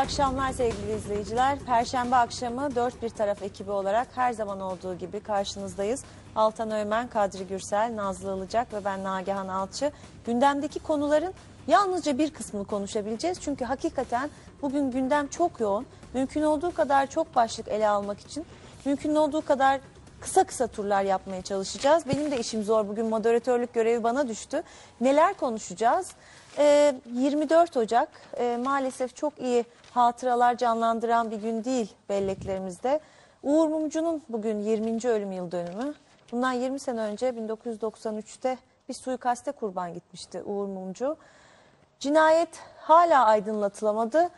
akşamlar sevgili izleyiciler. Perşembe akşamı dört bir taraf ekibi olarak her zaman olduğu gibi karşınızdayız. Altan Öğmen, Kadri Gürsel, Nazlı Ilıcak ve ben Nagihan Alçı. Gündemdeki konuların yalnızca bir kısmını konuşabileceğiz. Çünkü hakikaten bugün gündem çok yoğun. Mümkün olduğu kadar çok başlık ele almak için, mümkün olduğu kadar kısa kısa turlar yapmaya çalışacağız. Benim de işim zor bugün moderatörlük görevi bana düştü. Neler konuşacağız? 24 ee, Ocak e, maalesef çok iyi hatıralar canlandıran bir gün değil belleklerimizde. Uğur Mumcu'nun bugün 20. ölüm yıl dönümü. Bundan 20 sene önce 1993'te bir suikaste kurban gitmişti Uğur Mumcu. Cinayet hala aydınlatılamadı.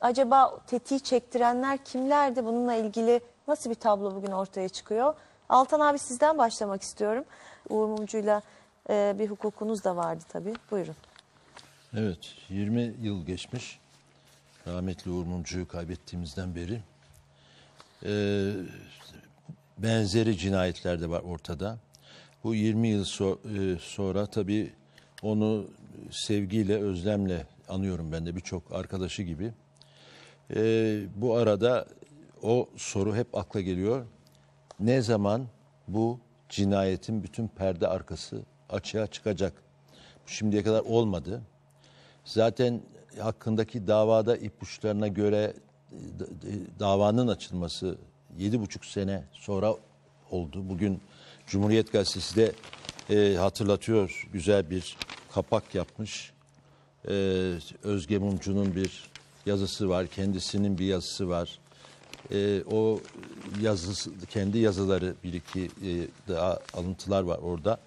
Acaba tetiği çektirenler kimlerdi? Bununla ilgili nasıl bir tablo bugün ortaya çıkıyor? Altan abi sizden başlamak istiyorum. Uğur Mumcu'yla e, bir hukukunuz da vardı tabii. Buyurun. Evet, 20 yıl geçmiş rahmetli Uğur Mumcu'yu kaybettiğimizden beri e, benzeri cinayetler de var ortada. Bu 20 yıl so, e, sonra tabii onu sevgiyle, özlemle anıyorum ben de birçok arkadaşı gibi. E, bu arada o soru hep akla geliyor. Ne zaman bu cinayetin bütün perde arkası açığa çıkacak? Şimdiye kadar olmadı. Zaten hakkındaki davada ipuçlarına göre davanın açılması yedi buçuk sene sonra oldu. Bugün Cumhuriyet Gazetesi de e, hatırlatıyor güzel bir kapak yapmış. E, Özge Mumcu'nun bir yazısı var, kendisinin bir yazısı var. E, o yazısı, kendi yazıları bir iki e, daha alıntılar var orada.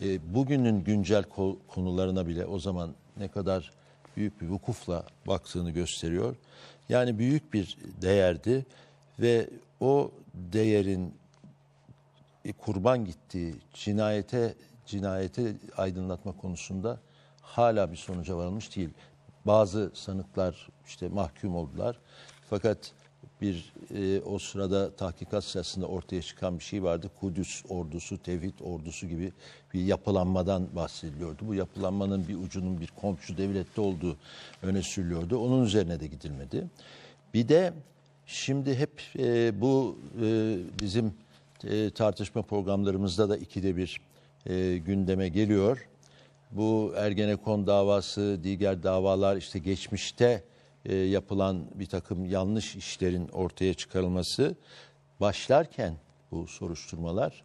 E, bugünün güncel konularına bile o zaman ne kadar büyük bir vukufla baktığını gösteriyor. Yani büyük bir değerdi ve o değerin kurban gittiği cinayete cinayete aydınlatma konusunda hala bir sonuca varılmış değil. Bazı sanıklar işte mahkum oldular. Fakat bir e, o sırada tahkikat sırasında ortaya çıkan bir şey vardı. Kudüs ordusu, Tevhid ordusu gibi bir yapılanmadan bahsediliyordu. Bu yapılanmanın bir ucunun bir komşu devlette olduğu öne sürülüyordu. Onun üzerine de gidilmedi. Bir de şimdi hep e, bu e, bizim e, tartışma programlarımızda da ikide bir e, gündeme geliyor. Bu Ergenekon davası, diğer davalar işte geçmişte e, yapılan bir takım yanlış işlerin ortaya çıkarılması başlarken bu soruşturmalar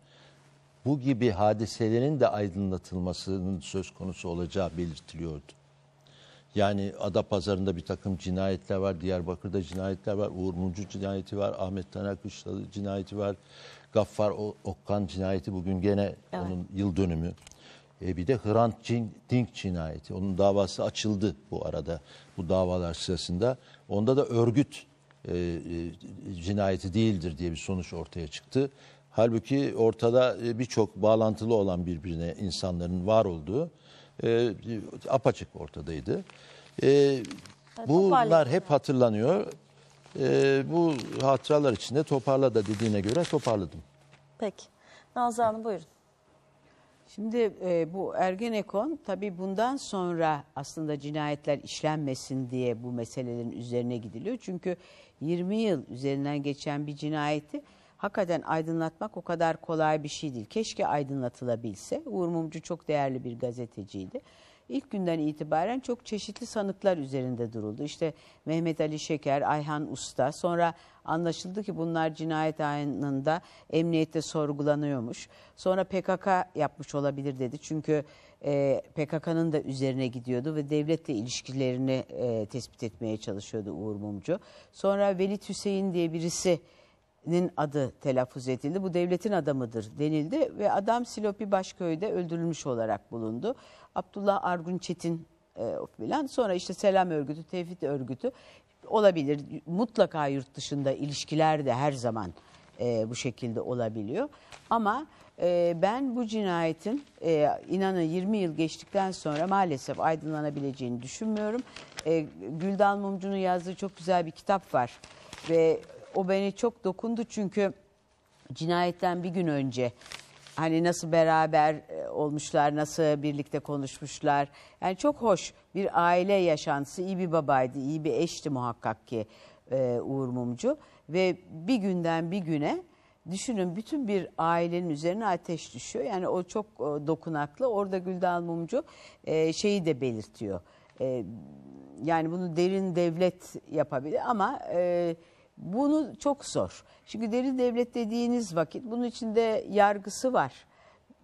bu gibi hadiselerin de aydınlatılmasının söz konusu olacağı belirtiliyordu. Yani ada pazarında bir takım cinayetler var, Diyarbakır'da cinayetler var, Uğur Mumcu cinayeti var, Ahmet Taner Kışlalı cinayeti var, Gaffar Okkan cinayeti bugün gene evet. onun yıl dönümü. E bir de Hrant Dink cinayeti. Onun davası açıldı bu arada bu davalar sırasında. Onda da örgüt e, e cinayeti değildir diye bir sonuç ortaya çıktı. Halbuki ortada e, birçok bağlantılı olan birbirine insanların var olduğu e, apaçık ortadaydı. E, bunlar hep hatırlanıyor. E, bu hatıralar içinde toparla da dediğine göre toparladım. Peki. Nazlı Hanım buyurun. Şimdi e, bu Ergenekon tabii bundan sonra aslında cinayetler işlenmesin diye bu meselelerin üzerine gidiliyor. Çünkü 20 yıl üzerinden geçen bir cinayeti hakikaten aydınlatmak o kadar kolay bir şey değil. Keşke aydınlatılabilse. Uğur Mumcu çok değerli bir gazeteciydi. İlk günden itibaren çok çeşitli sanıklar üzerinde duruldu. İşte Mehmet Ali Şeker, Ayhan Usta, sonra Anlaşıldı ki bunlar cinayet ayınında emniyette sorgulanıyormuş. Sonra PKK yapmış olabilir dedi. Çünkü e, PKK'nın da üzerine gidiyordu ve devletle ilişkilerini e, tespit etmeye çalışıyordu Uğur Mumcu. Sonra Velit Hüseyin diye birisi nin adı telaffuz edildi. Bu devletin adamıdır denildi ve adam Silopi Başköy'de öldürülmüş olarak bulundu. Abdullah Argun Çetin e, filan sonra işte Selam Örgütü, Tevhid Örgütü olabilir. Mutlaka yurt dışında ilişkiler de her zaman e, bu şekilde olabiliyor. Ama e, ben bu cinayetin e, inanın 20 yıl geçtikten sonra maalesef aydınlanabileceğini düşünmüyorum. E, Güldan Mumcu'nun yazdığı çok güzel bir kitap var ve o beni çok dokundu çünkü cinayetten bir gün önce hani nasıl beraber e, olmuşlar, nasıl birlikte konuşmuşlar. Yani çok hoş bir aile yaşantısı, iyi bir babaydı, iyi bir eşti muhakkak ki e, Uğur Mumcu. Ve bir günden bir güne düşünün bütün bir ailenin üzerine ateş düşüyor. Yani o çok e, dokunaklı. Orada Güldal Mumcu şeyi de belirtiyor. yani bunu derin devlet yapabilir ama... Bunu çok zor. Çünkü deri devlet dediğiniz vakit bunun içinde yargısı var.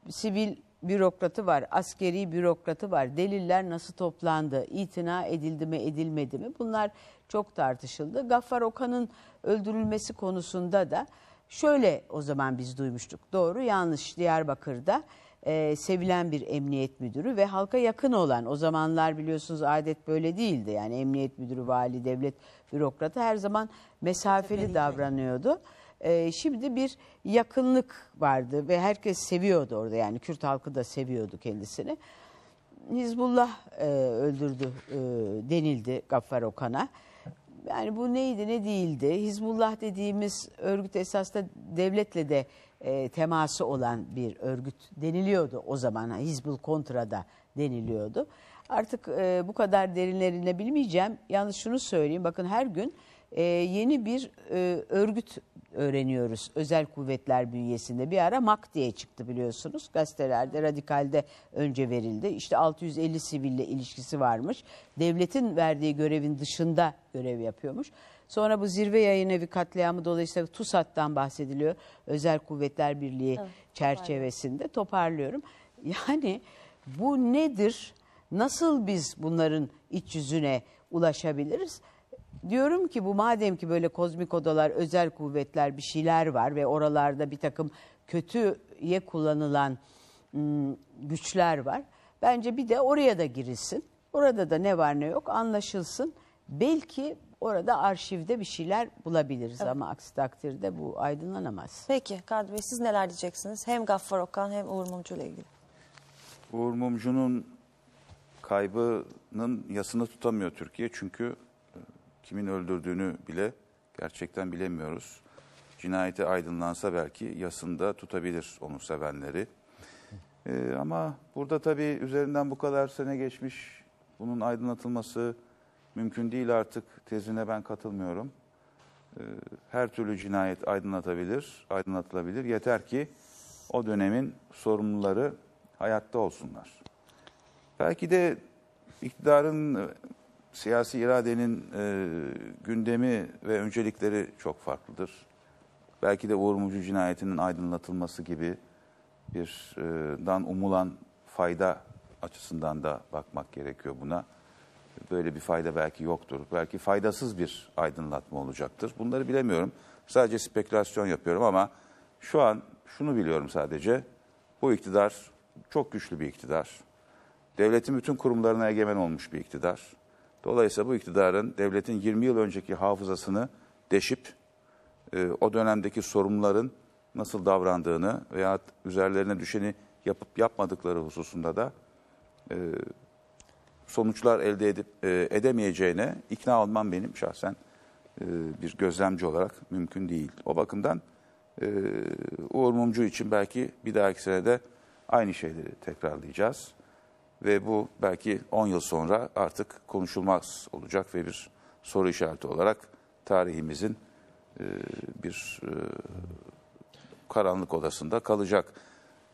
Sivil bürokratı var, askeri bürokratı var. Deliller nasıl toplandı, itina edildi mi edilmedi mi bunlar çok tartışıldı. Gaffar Okan'ın öldürülmesi konusunda da şöyle o zaman biz duymuştuk. Doğru yanlış Diyarbakır'da e, sevilen bir emniyet müdürü ve halka yakın olan o zamanlar biliyorsunuz adet böyle değildi. Yani emniyet müdürü, vali, devlet bürokratı her zaman mesafeli davranıyordu. E, şimdi bir yakınlık vardı ve herkes seviyordu orada yani Kürt halkı da seviyordu kendisini. Hizbullah e, öldürdü e, denildi Gaffar Okan'a. Yani bu neydi ne değildi? Hizbullah dediğimiz örgüt esasında devletle de e, teması olan bir örgüt deniliyordu o zaman. Hizbul Kontra'da deniliyordu. Artık e, bu kadar derinlerine bilmeyeceğim. Yalnız şunu söyleyeyim. Bakın her gün e, yeni bir e, örgüt öğreniyoruz. Özel kuvvetler bünyesinde bir ara MAK diye çıktı biliyorsunuz. Gazetelerde, radikalde önce verildi. İşte 650 siville ilişkisi varmış. Devletin verdiği görevin dışında görev yapıyormuş. Sonra bu zirve yayın evi katliamı dolayısıyla Tusat'tan bahsediliyor. Özel Kuvvetler Birliği evet, çerçevesinde toparlıyorum. Yani bu nedir? Nasıl biz bunların iç yüzüne ulaşabiliriz? Diyorum ki bu madem ki böyle kozmik odalar, özel kuvvetler bir şeyler var ve oralarda bir takım kötüye kullanılan güçler var. Bence bir de oraya da girilsin. Orada da ne var ne yok anlaşılsın. Belki orada arşivde bir şeyler bulabiliriz ama aksi takdirde bu aydınlanamaz. Peki Kadri Bey siz neler diyeceksiniz? Hem Gaffar Okan hem Uğur Mumcu ile ilgili. Uğur Mumcu'nun kaybının yasını tutamıyor Türkiye. Çünkü e, kimin öldürdüğünü bile gerçekten bilemiyoruz. Cinayeti aydınlansa belki yasında tutabilir onu sevenleri. Ee, ama burada tabii üzerinden bu kadar sene geçmiş bunun aydınlatılması mümkün değil artık tezine ben katılmıyorum. Ee, her türlü cinayet aydınlatabilir, aydınlatılabilir. Yeter ki o dönemin sorumluları hayatta olsunlar. Belki de iktidarın, e, siyasi iradenin e, gündemi ve öncelikleri çok farklıdır. Belki de Uğur Mumcu cinayetinin aydınlatılması gibi bir e, dan umulan fayda açısından da bakmak gerekiyor buna böyle bir fayda belki yoktur. Belki faydasız bir aydınlatma olacaktır. Bunları bilemiyorum. Sadece spekülasyon yapıyorum ama şu an şunu biliyorum sadece. Bu iktidar çok güçlü bir iktidar. Devletin bütün kurumlarına egemen olmuş bir iktidar. Dolayısıyla bu iktidarın devletin 20 yıl önceki hafızasını deşip e, o dönemdeki sorumluların nasıl davrandığını veya üzerlerine düşeni yapıp yapmadıkları hususunda da e, sonuçlar elde edip e, edemeyeceğine ikna olmam benim şahsen e, bir gözlemci olarak mümkün değil. O bakımdan e, Uğur Mumcu için belki bir dahaki senede aynı şeyleri tekrarlayacağız. Ve bu belki 10 yıl sonra artık konuşulmaz olacak ve bir soru işareti olarak tarihimizin e, bir e, karanlık odasında kalacak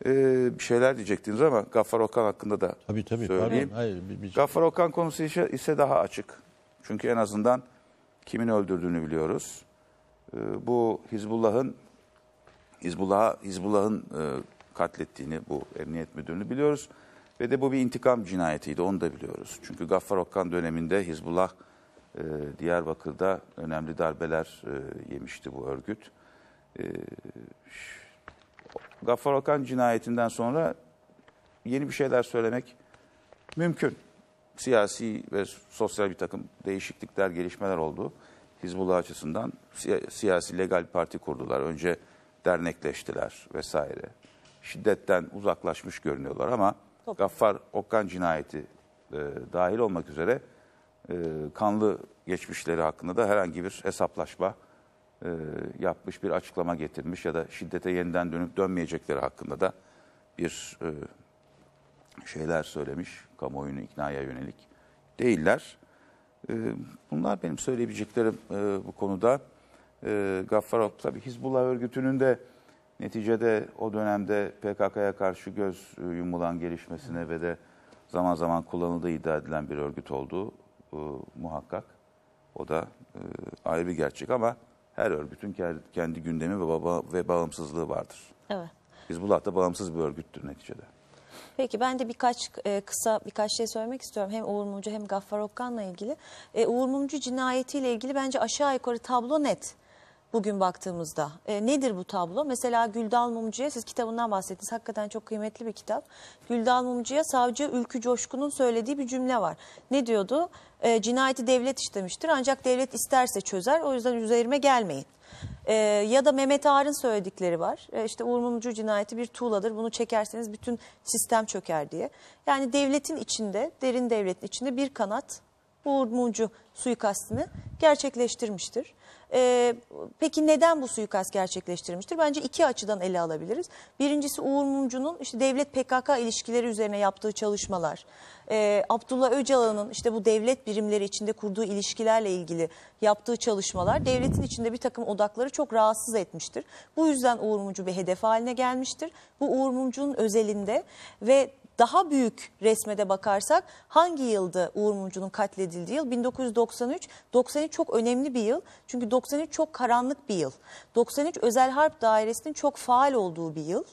e, bir şeyler diyecektiniz ama Gaffar Okan hakkında da tabii, tabii, söyleyeyim. Şey- Gaffar Okan konusu ise, ise daha açık. Çünkü en azından kimin öldürdüğünü biliyoruz. E, bu Hizbullah'ın Hizbullah'a Hizbullah'ın e, katlettiğini bu emniyet müdürünü biliyoruz. Ve de bu bir intikam cinayetiydi onu da biliyoruz. Çünkü Gaffar Okan döneminde Hizbullah e, Diyarbakır'da önemli darbeler e, yemişti bu örgüt. E, Gaffar Okan cinayetinden sonra yeni bir şeyler söylemek mümkün. Siyasi ve sosyal bir takım değişiklikler, gelişmeler oldu. Hizbullah açısından siyasi legal parti kurdular. Önce dernekleştiler vesaire. Şiddetten uzaklaşmış görünüyorlar ama Gaffar Okan cinayeti e, dahil olmak üzere e, kanlı geçmişleri hakkında da herhangi bir hesaplaşma e, yapmış bir açıklama getirmiş ya da şiddete yeniden dönüp dönmeyecekleri hakkında da bir e, şeyler söylemiş kamuoyunu iknaya yönelik değiller. E, bunlar benim söyleyebileceklerim e, bu konuda. E, Gaffar tabii Hizbullah örgütünün de neticede o dönemde PKK'ya karşı göz e, yumulan gelişmesine ve de zaman zaman kullanıldığı iddia edilen bir örgüt olduğu e, muhakkak. O da e, ayrı bir gerçek ama her örgütün kendi gündemi ve, baba, ve bağımsızlığı vardır. Evet. Hizbullah da bağımsız bir örgüttür neticede. Peki ben de birkaç e, kısa birkaç şey söylemek istiyorum. Hem Uğur Mumcu hem Gaffar Okkan'la ilgili. E, Uğur Mumcu cinayetiyle ilgili bence aşağı yukarı tablo net bugün baktığımızda. E, nedir bu tablo? Mesela Güldal Mumcu'ya siz kitabından bahsettiniz. Hakikaten çok kıymetli bir kitap. Güldal Mumcu'ya savcı Ülkü Coşkun'un söylediği bir cümle var. Ne diyordu? E, cinayeti devlet işlemiştir ancak devlet isterse çözer o yüzden üzerime gelmeyin. E, ya da Mehmet Ağar'ın söyledikleri var. İşte işte Uğur Mumcu cinayeti bir tuğladır. Bunu çekerseniz bütün sistem çöker diye. Yani devletin içinde, derin devletin içinde bir kanat Uğur Mumcu suikastını gerçekleştirmiştir. E, peki neden bu suikast gerçekleştirmiştir? Bence iki açıdan ele alabiliriz. Birincisi Uğur Mumcu'nun işte devlet PKK ilişkileri üzerine yaptığı çalışmalar, e, Abdullah Öcalan'ın işte bu devlet birimleri içinde kurduğu ilişkilerle ilgili yaptığı çalışmalar devletin içinde bir takım odakları çok rahatsız etmiştir. Bu yüzden Uğur Mumcu bir hedef haline gelmiştir. Bu Uğur Mumcu'nun özelinde ve daha büyük resmede bakarsak hangi yılda Uğur Mumcu'nun katledildiği yıl? 1993. 93 çok önemli bir yıl. Çünkü 93 çok karanlık bir yıl. 93 özel harp dairesinin çok faal olduğu bir yıl.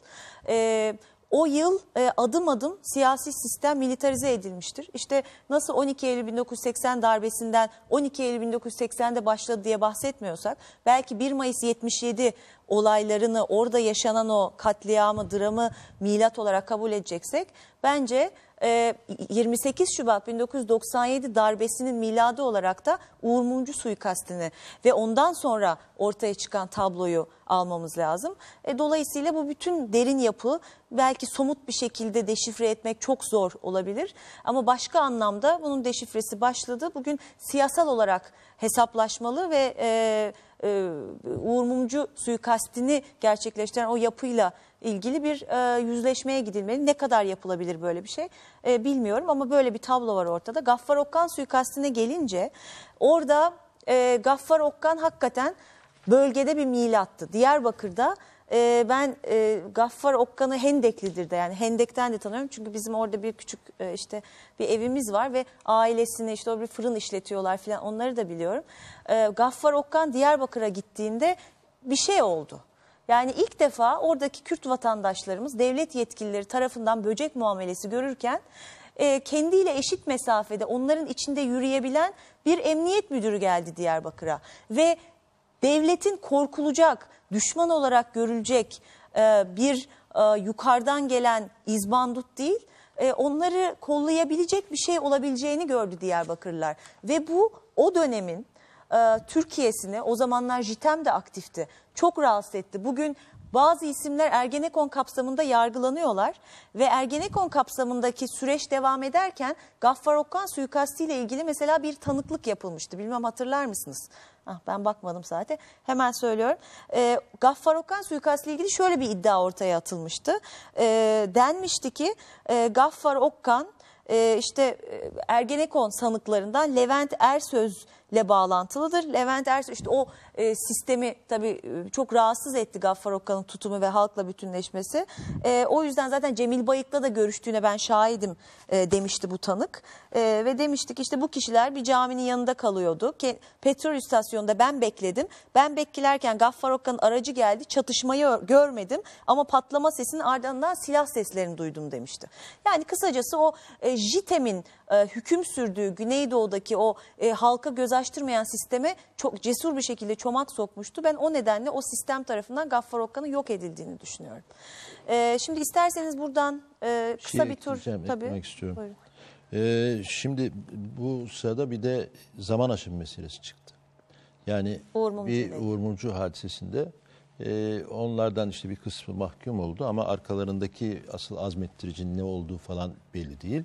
Ee, o yıl e, adım adım siyasi sistem militarize edilmiştir. İşte nasıl 12 Eylül 1980 darbesinden 12 Eylül 1980'de başladı diye bahsetmiyorsak belki 1 Mayıs 77 olaylarını orada yaşanan o katliamı, dramı milat olarak kabul edeceksek bence 28 ee, Şubat 1997 darbesinin miladı olarak da Uğur Mumcu suikastini ve ondan sonra ortaya çıkan tabloyu almamız lazım. E, dolayısıyla bu bütün derin yapı belki somut bir şekilde deşifre etmek çok zor olabilir. Ama başka anlamda bunun deşifresi başladı. Bugün siyasal olarak hesaplaşmalı ve... E, e, Uğur Mumcu suikastini gerçekleştiren o yapıyla ilgili bir e, yüzleşmeye gidilmeli. Ne kadar yapılabilir böyle bir şey e, bilmiyorum ama böyle bir tablo var ortada. Gaffar Okkan suikastine gelince orada e, Gaffar Okkan hakikaten bölgede bir milattı. Diyarbakır'da e, ben e, Gaffar Okkan'ı Hendeklidir de yani Hendek'ten de tanıyorum. Çünkü bizim orada bir küçük e, işte bir evimiz var ve ailesini işte o bir fırın işletiyorlar falan onları da biliyorum. E, Gaffar Okkan Diyarbakır'a gittiğinde bir şey oldu. Yani ilk defa oradaki Kürt vatandaşlarımız devlet yetkilileri tarafından böcek muamelesi görürken e, kendiyle eşit mesafede onların içinde yürüyebilen bir emniyet müdürü geldi Diyarbakır'a. Ve devletin korkulacak, düşman olarak görülecek e, bir e, yukarıdan gelen izbandut değil, e, onları kollayabilecek bir şey olabileceğini gördü Diyarbakırlılar. Ve bu o dönemin Türkiye'sini o zamanlar JITEM de aktifti. Çok rahatsız etti. Bugün bazı isimler Ergenekon kapsamında yargılanıyorlar ve Ergenekon kapsamındaki süreç devam ederken Gaffar Okkan suikastiyle ilgili mesela bir tanıklık yapılmıştı. Bilmem hatırlar mısınız? Ah, ben bakmadım zaten. Hemen söylüyorum. E, Gaffar Okan suikastla ilgili şöyle bir iddia ortaya atılmıştı. E, denmişti ki e, Gaffar Okan e, işte e, Ergenekon sanıklarından Levent Ersöz ile bağlantılıdır. Levent Ersoy işte o e, sistemi tabii e, çok rahatsız etti Gaffar Okkan'ın tutumu ve halkla bütünleşmesi. E, o yüzden zaten Cemil Bayık'la da görüştüğüne ben şahidim e, demişti bu tanık. E, ve demiştik işte bu kişiler bir caminin yanında kalıyordu. petrol istasyonunda ben bekledim. Ben beklerken Gaffar Okkan'ın aracı geldi. Çatışmayı görmedim ama patlama sesinin ardından silah seslerini duydum demişti. Yani kısacası o e, JITEM'in e, hüküm sürdüğü Güneydoğu'daki o e, halka göz yozlaştırmayan sisteme çok cesur bir şekilde çomak sokmuştu. Ben o nedenle o sistem tarafından Gaffar Okkan'ın yok edildiğini düşünüyorum. Ee, şimdi isterseniz buradan e, kısa şey, bir tur tabii. istiyorum. Buyurun. Ee, şimdi bu sırada bir de zaman aşımı meselesi çıktı. Yani Uğur bir dedi. Uğur Mumcu hadisesinde e, onlardan işte bir kısmı mahkum oldu ama arkalarındaki asıl azmettiricinin ne olduğu falan belli değil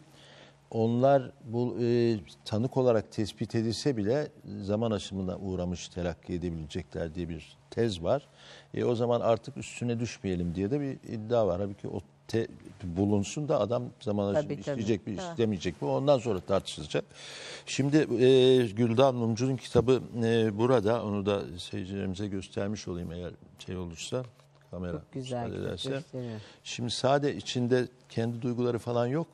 onlar bu e, tanık olarak tespit edilse bile zaman aşımına uğramış telakki edebilecekler diye bir tez var. E, o zaman artık üstüne düşmeyelim diye de bir iddia var. Halbuki o te, bulunsun da adam zaman aşımı işleyecek isteyecek tabii. mi istemeyecek mi ondan sonra tartışılacak. Şimdi e, Güldan Mumcu'nun kitabı e, burada onu da seyircilerimize göstermiş olayım eğer şey olursa kamera. Çok güzel Şimdi sade içinde kendi duyguları falan yok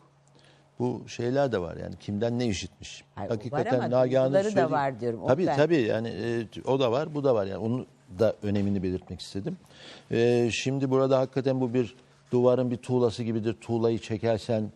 bu şeyler de var yani kimden ne işitmiş. Hayır, Hakikaten Nagihan'ın söylediği. da var diyorum. tabii ben. tabii yani e, o da var bu da var yani onu da önemini belirtmek istedim. E, şimdi burada hakikaten bu bir duvarın bir tuğlası gibidir. Tuğlayı çekersen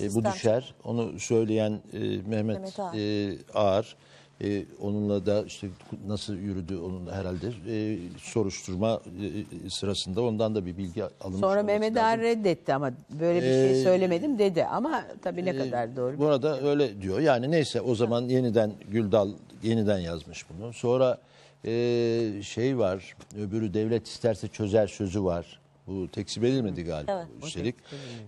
e, bu düşer. Onu söyleyen e, Mehmet, Mehmet Ağar. E, Ağar. E, onunla da işte nasıl yürüdü onun herhalde e, soruşturma e, e, sırasında ondan da bir bilgi alınmış. Sonra Mehmet Ağar reddetti ama böyle bir şey e, söylemedim dedi. Ama tabii ne e, kadar doğru. Bu arada öyle diyor. Yani neyse o zaman yeniden Güldal yeniden yazmış bunu. Sonra e, şey var. Öbürü devlet isterse çözer sözü var. Bu tekzip edilmedi galiba evet, üstelik.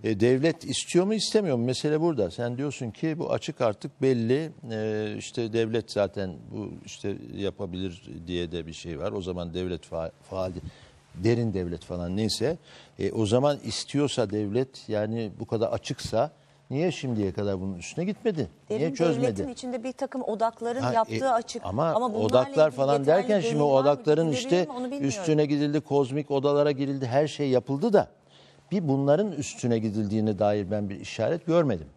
E, devlet istiyor mu istemiyor mu? Mesele burada. Sen diyorsun ki bu açık artık belli. E, işte devlet zaten bu işte yapabilir diye de bir şey var. O zaman devlet faal, derin devlet falan neyse. E, o zaman istiyorsa devlet yani bu kadar açıksa Niye şimdiye kadar bunun üstüne gitmedi? Derin Niye çözmedi? Devletin içinde bir takım odakların ha, e, yaptığı e, açık. Ama, ama odaklar falan derken şimdi odakların işte üstüne gidildi, kozmik odalara girildi, her şey yapıldı da bir bunların üstüne gidildiğine dair ben bir işaret görmedim.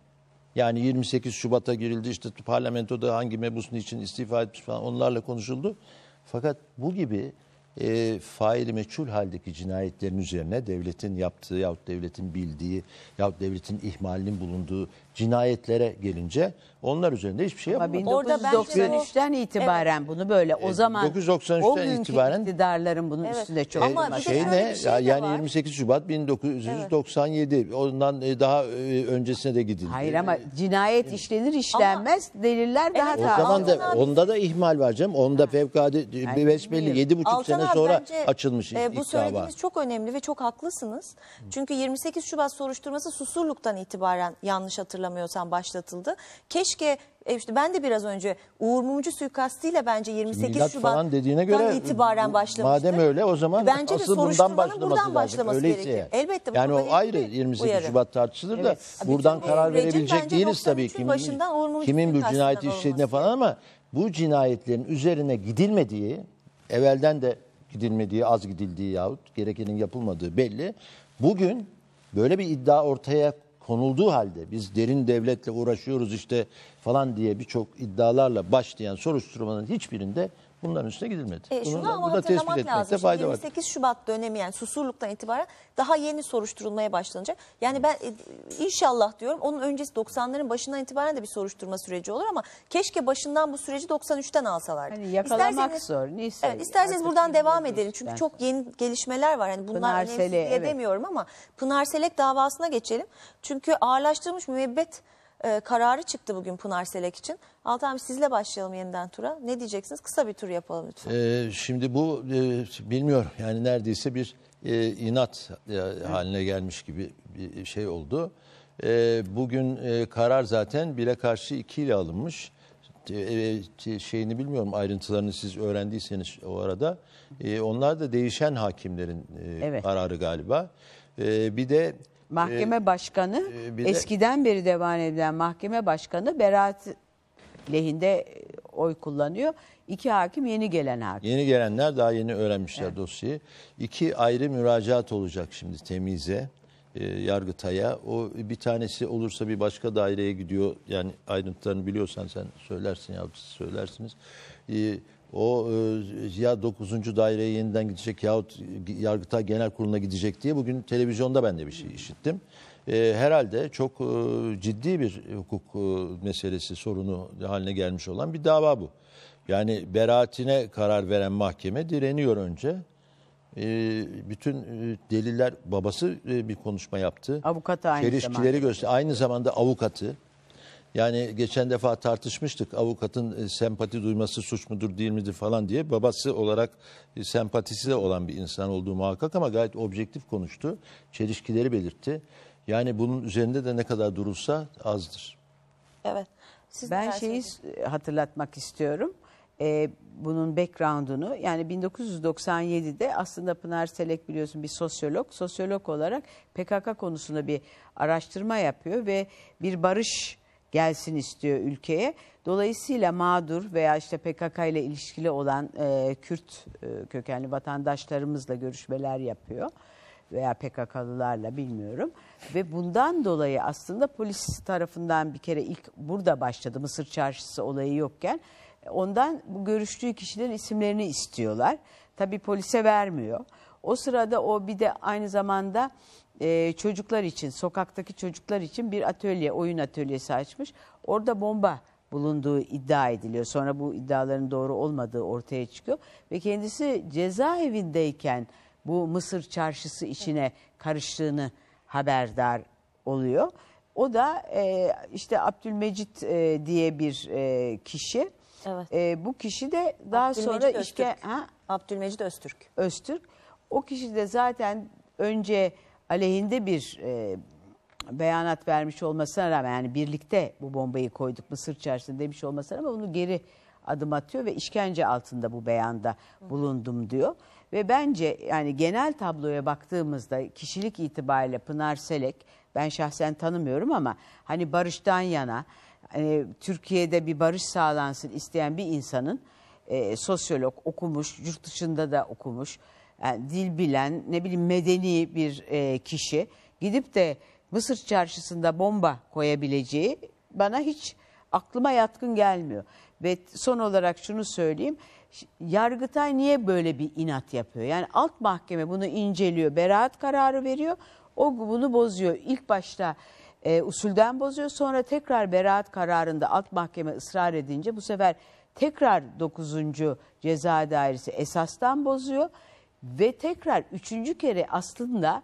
Yani 28 Şubat'a girildi işte parlamentoda hangi mebusun için istifa etmiş falan onlarla konuşuldu. Fakat bu gibi e, faili meçhul haldeki cinayetlerin üzerine devletin yaptığı yahut devletin bildiği yahut devletin ihmalinin bulunduğu cinayetlere gelince onlar üzerinde hiçbir şey yapmadı. Orada 1993'ten itibaren bunu böyle o e, zaman 1993'ten o günkü itibaren- iktidarların bunun Evet. üstünde çok e, Ama şey ne? şey de yani var. 28 Şubat 1997. Ondan e, daha öncesine de gidildi. Hayır ama cinayet işlenir işlenmez deliller daha O zaman da onda da ihmal var canım. Onda fevkalade Yani 5 bilmiyorum. belli 7,5 sene abi, sonra bence, açılmış e, Bu ilk dava. söylediğiniz çok önemli ve çok haklısınız. Çünkü 28 Şubat soruşturması Susurluk'tan itibaren yanlış hatırlamıyorsam başlatıldı. Keşke e, işte ben de biraz önce Uğur Mumcu suikastiyle bence 28 Milat Şubat falan dediğine göre itibaren başlamıştı. Madem öyle o zaman bence asıl bundan başlaması buradan başlaması lazım. gerekir. Öyleyse. Elbette yani o ayrı 28 uyarı. Şubat tartışılır evet. da Bütün e, buradan e, karar verebilecek değiliz tabii ki. kimin bu cinayeti işlediğine falan ama bu cinayetlerin üzerine gidilmediği evvelden de gidilmediği az gidildiği yahut gerekenin yapılmadığı belli. Bugün böyle bir iddia ortaya konulduğu halde biz derin devletle uğraşıyoruz işte falan diye birçok iddialarla başlayan soruşturmanın hiçbirinde Bunların üstüne gidilmedi. E, şunu Bunu, ama hatırlamak lazım. Fayda 28 var. Şubat dönemi yani susurluktan itibaren daha yeni soruşturulmaya başlanacak. Yani ben e, inşallah diyorum onun öncesi 90'ların başından itibaren de bir soruşturma süreci olur ama keşke başından bu süreci 93'ten alsalardı. Hani yakalamak zor. Neyse. Evet, isterseniz buradan devam edelim. Çünkü çok yeni gelişmeler var. Yani bunlar Pınar önemsiz diye evet. demiyorum ama Pınar Selek davasına geçelim. Çünkü ağırlaştırılmış müebbet e, kararı çıktı bugün Pınar Selek için. Altan abi sizle başlayalım yeniden tura. Ne diyeceksiniz? Kısa bir tur yapalım lütfen. Ee, şimdi bu e, bilmiyorum yani neredeyse bir e, inat e, haline gelmiş gibi bir şey oldu. E, bugün e, karar zaten bile karşı ikiyle alınmış. E, e şeyini bilmiyorum ayrıntılarını siz öğrendiyseniz o arada. E, onlar da değişen hakimlerin e, evet. kararı galiba. E, bir de Mahkeme e, başkanı e, bir de- eskiden beri devam edilen mahkeme başkanı beraat lehinde e, oy kullanıyor. İki hakim yeni gelen hakim. Yeni gelenler daha yeni öğrenmişler dosyayı. İki ayrı müracaat olacak şimdi temize, e, yargıtaya. O bir tanesi olursa bir başka daireye gidiyor. Yani ayrıntılarını biliyorsan sen söylersin, yargısı söylersiniz. E, o ya 9. daireye yeniden gidecek yahut Yargıtay Genel Kurulu'na gidecek diye bugün televizyonda ben de bir şey işittim. E, herhalde çok e, ciddi bir hukuk e, meselesi sorunu haline gelmiş olan bir dava bu. Yani beraatine karar veren mahkeme direniyor önce. E, bütün e, deliller babası e, bir konuşma yaptı. Avukat aynı zamanda. Göster aynı zamanda avukatı. Yani geçen defa tartışmıştık avukatın e, sempati duyması suç mudur değil midir falan diye. Babası olarak e, sempatisi de olan bir insan olduğu muhakkak ama gayet objektif konuştu. Çelişkileri belirtti. Yani bunun üzerinde de ne kadar durulsa azdır. Evet. Siz ben şeyi hatırlatmak istiyorum. Ee, bunun background'unu yani 1997'de aslında Pınar Selek biliyorsun bir sosyolog. Sosyolog olarak PKK konusunda bir araştırma yapıyor ve bir barış gelsin istiyor ülkeye. Dolayısıyla mağdur veya işte PKK ile ilişkili olan e, Kürt e, kökenli vatandaşlarımızla görüşmeler yapıyor veya PKK'lılarla bilmiyorum. Ve bundan dolayı aslında polis tarafından bir kere ilk burada başladı Mısır Çarşısı olayı yokken ondan bu görüştüğü kişilerin isimlerini istiyorlar. Tabii polise vermiyor. O sırada o bir de aynı zamanda e, çocuklar için, sokaktaki çocuklar için bir atölye, oyun atölyesi açmış. Orada bomba bulunduğu iddia ediliyor. Sonra bu iddiaların doğru olmadığı ortaya çıkıyor. Ve kendisi cezaevindeyken bu Mısır çarşısı içine karıştığını haberdar oluyor. O da e, işte Abdülmecit e, diye bir e, kişi. Evet. E, bu kişi de daha sonra Öztürk. işte ha? Abdülmecit Öztürk. Öztürk. O kişi de zaten önce aleyhinde bir e, beyanat vermiş olmasına rağmen yani birlikte bu bombayı koyduk Mısır çarşısında demiş olmasına ama bunu geri adım atıyor ve işkence altında bu beyanda bulundum diyor. Ve bence yani genel tabloya baktığımızda kişilik itibariyle Pınar Selek ben şahsen tanımıyorum ama hani barıştan yana e, Türkiye'de bir barış sağlansın isteyen bir insanın e, sosyolog okumuş, yurt dışında da okumuş yani dil bilen, ne bileyim medeni bir e, kişi gidip de Mısır çarşısında bomba koyabileceği bana hiç aklıma yatkın gelmiyor. Ve son olarak şunu söyleyeyim. Yargıtay niye böyle bir inat yapıyor? Yani alt mahkeme bunu inceliyor, beraat kararı veriyor. O bunu bozuyor. İlk başta e, usulden bozuyor. Sonra tekrar beraat kararında alt mahkeme ısrar edince bu sefer tekrar 9. Ceza Dairesi esastan bozuyor ve tekrar üçüncü kere aslında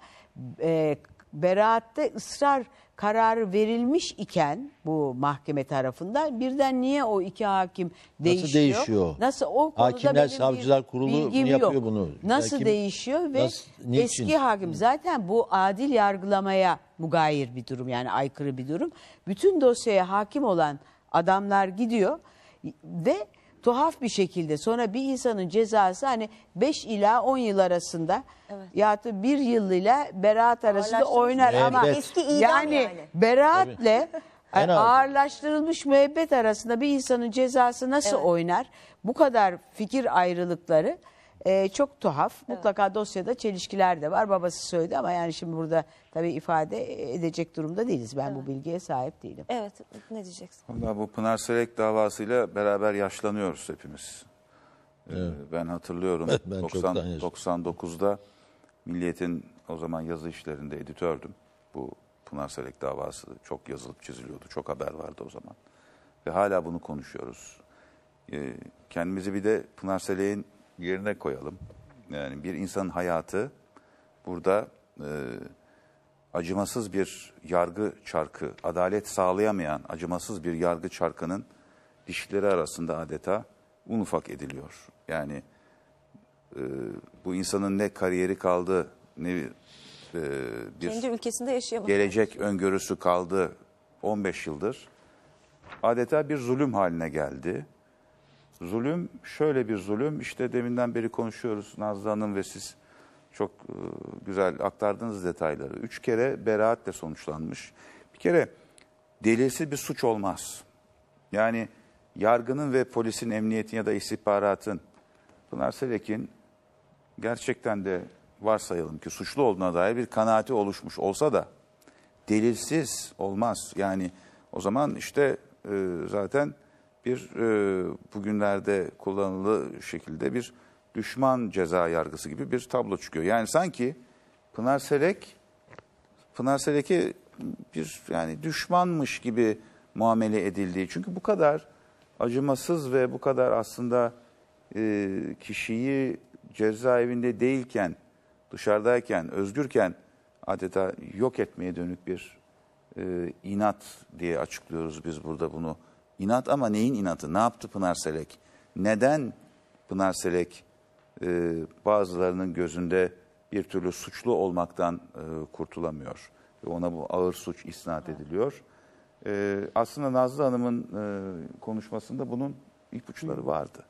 e, beraatte ısrar kararı verilmiş iken bu mahkeme tarafından birden niye o iki hakim değişiyor? Nasıl değişiyor? Nasıl o konuda Hakimler benim Savcılar Kurulu bilgim yapıyor yok. bunu? Nasıl Hakim, değişiyor ve nasıl, eski hakim zaten bu adil yargılamaya mugayir bir durum yani aykırı bir durum. Bütün dosyaya hakim olan adamlar gidiyor ve tuhaf bir şekilde sonra bir insanın cezası hani 5 ila 10 yıl arasında evet. ya da 1 yıl ile beraat arasında oynar evet. ama eski idam yani, yani. beraatle ağırlaştırılmış müebbet arasında bir insanın cezası nasıl evet. oynar? Bu kadar fikir ayrılıkları e, çok tuhaf. Mutlaka dosyada çelişkiler de var. Babası söyledi ama yani şimdi burada tabii ifade edecek durumda değiliz. Ben bu bilgiye sahip değilim. Evet ne diyeceksin? Vallahi bu Pınar Selek davasıyla beraber yaşlanıyoruz hepimiz. Ee, Ben hatırlıyorum Ben 90, çoktan 99'da Milliyet'in o zaman yazı işlerinde editördüm. Bu Pınar Selek davası çok yazılıp çiziliyordu. Çok haber vardı o zaman. Ve hala bunu konuşuyoruz. Ee, kendimizi bir de Pınar Selek'in yerine koyalım. Yani bir insanın hayatı burada e, acımasız bir yargı çarkı, adalet sağlayamayan acımasız bir yargı çarkının dişleri arasında adeta un ufak ediliyor. Yani e, bu insanın ne kariyeri kaldı, ne e, bir Kendi ülkesinde gelecek öngörüsü kaldı 15 yıldır adeta bir zulüm haline geldi. Zulüm şöyle bir zulüm işte deminden beri konuşuyoruz Nazlı Hanım ve siz çok e, güzel aktardınız detayları. Üç kere beraatle sonuçlanmış. Bir kere delilsiz bir suç olmaz. Yani yargının ve polisin, emniyetin ya da istihbaratın Pınar Selek'in gerçekten de varsayalım ki suçlu olduğuna dair bir kanaati oluşmuş olsa da delilsiz olmaz. Yani o zaman işte e, zaten bir e, bugünlerde kullanılı şekilde bir düşman ceza yargısı gibi bir tablo çıkıyor. Yani sanki Pınar Selek Pınar Selek'e bir yani düşmanmış gibi muamele edildiği. Çünkü bu kadar acımasız ve bu kadar aslında e, kişiyi cezaevinde değilken, dışarıdayken, özgürken adeta yok etmeye dönük bir e, inat diye açıklıyoruz biz burada bunu. İnat ama neyin inatı? Ne yaptı Pınar Selek? Neden Pınar Selek e, bazılarının gözünde bir türlü suçlu olmaktan e, kurtulamıyor? Ve ona bu ağır suç isnat ediliyor. E, aslında Nazlı Hanım'ın e, konuşmasında bunun ipuçları vardı.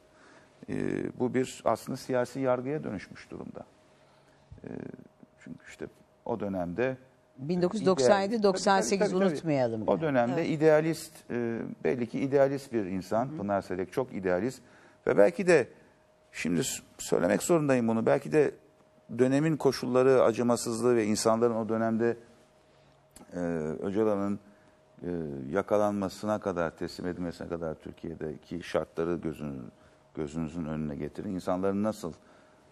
E, bu bir aslında siyasi yargıya dönüşmüş durumda. E, çünkü işte o dönemde 1997-98 unutmayalım. O dönemde evet. idealist, e, belli ki idealist bir insan Hı. Pınar Selek çok idealist ve belki de şimdi söylemek zorundayım bunu. Belki de dönemin koşulları, acımasızlığı ve insanların o dönemde e, Öcalan'ın e, yakalanmasına kadar, teslim edilmesine kadar Türkiye'deki şartları gözünü, gözünüzün önüne getirin. İnsanların nasıl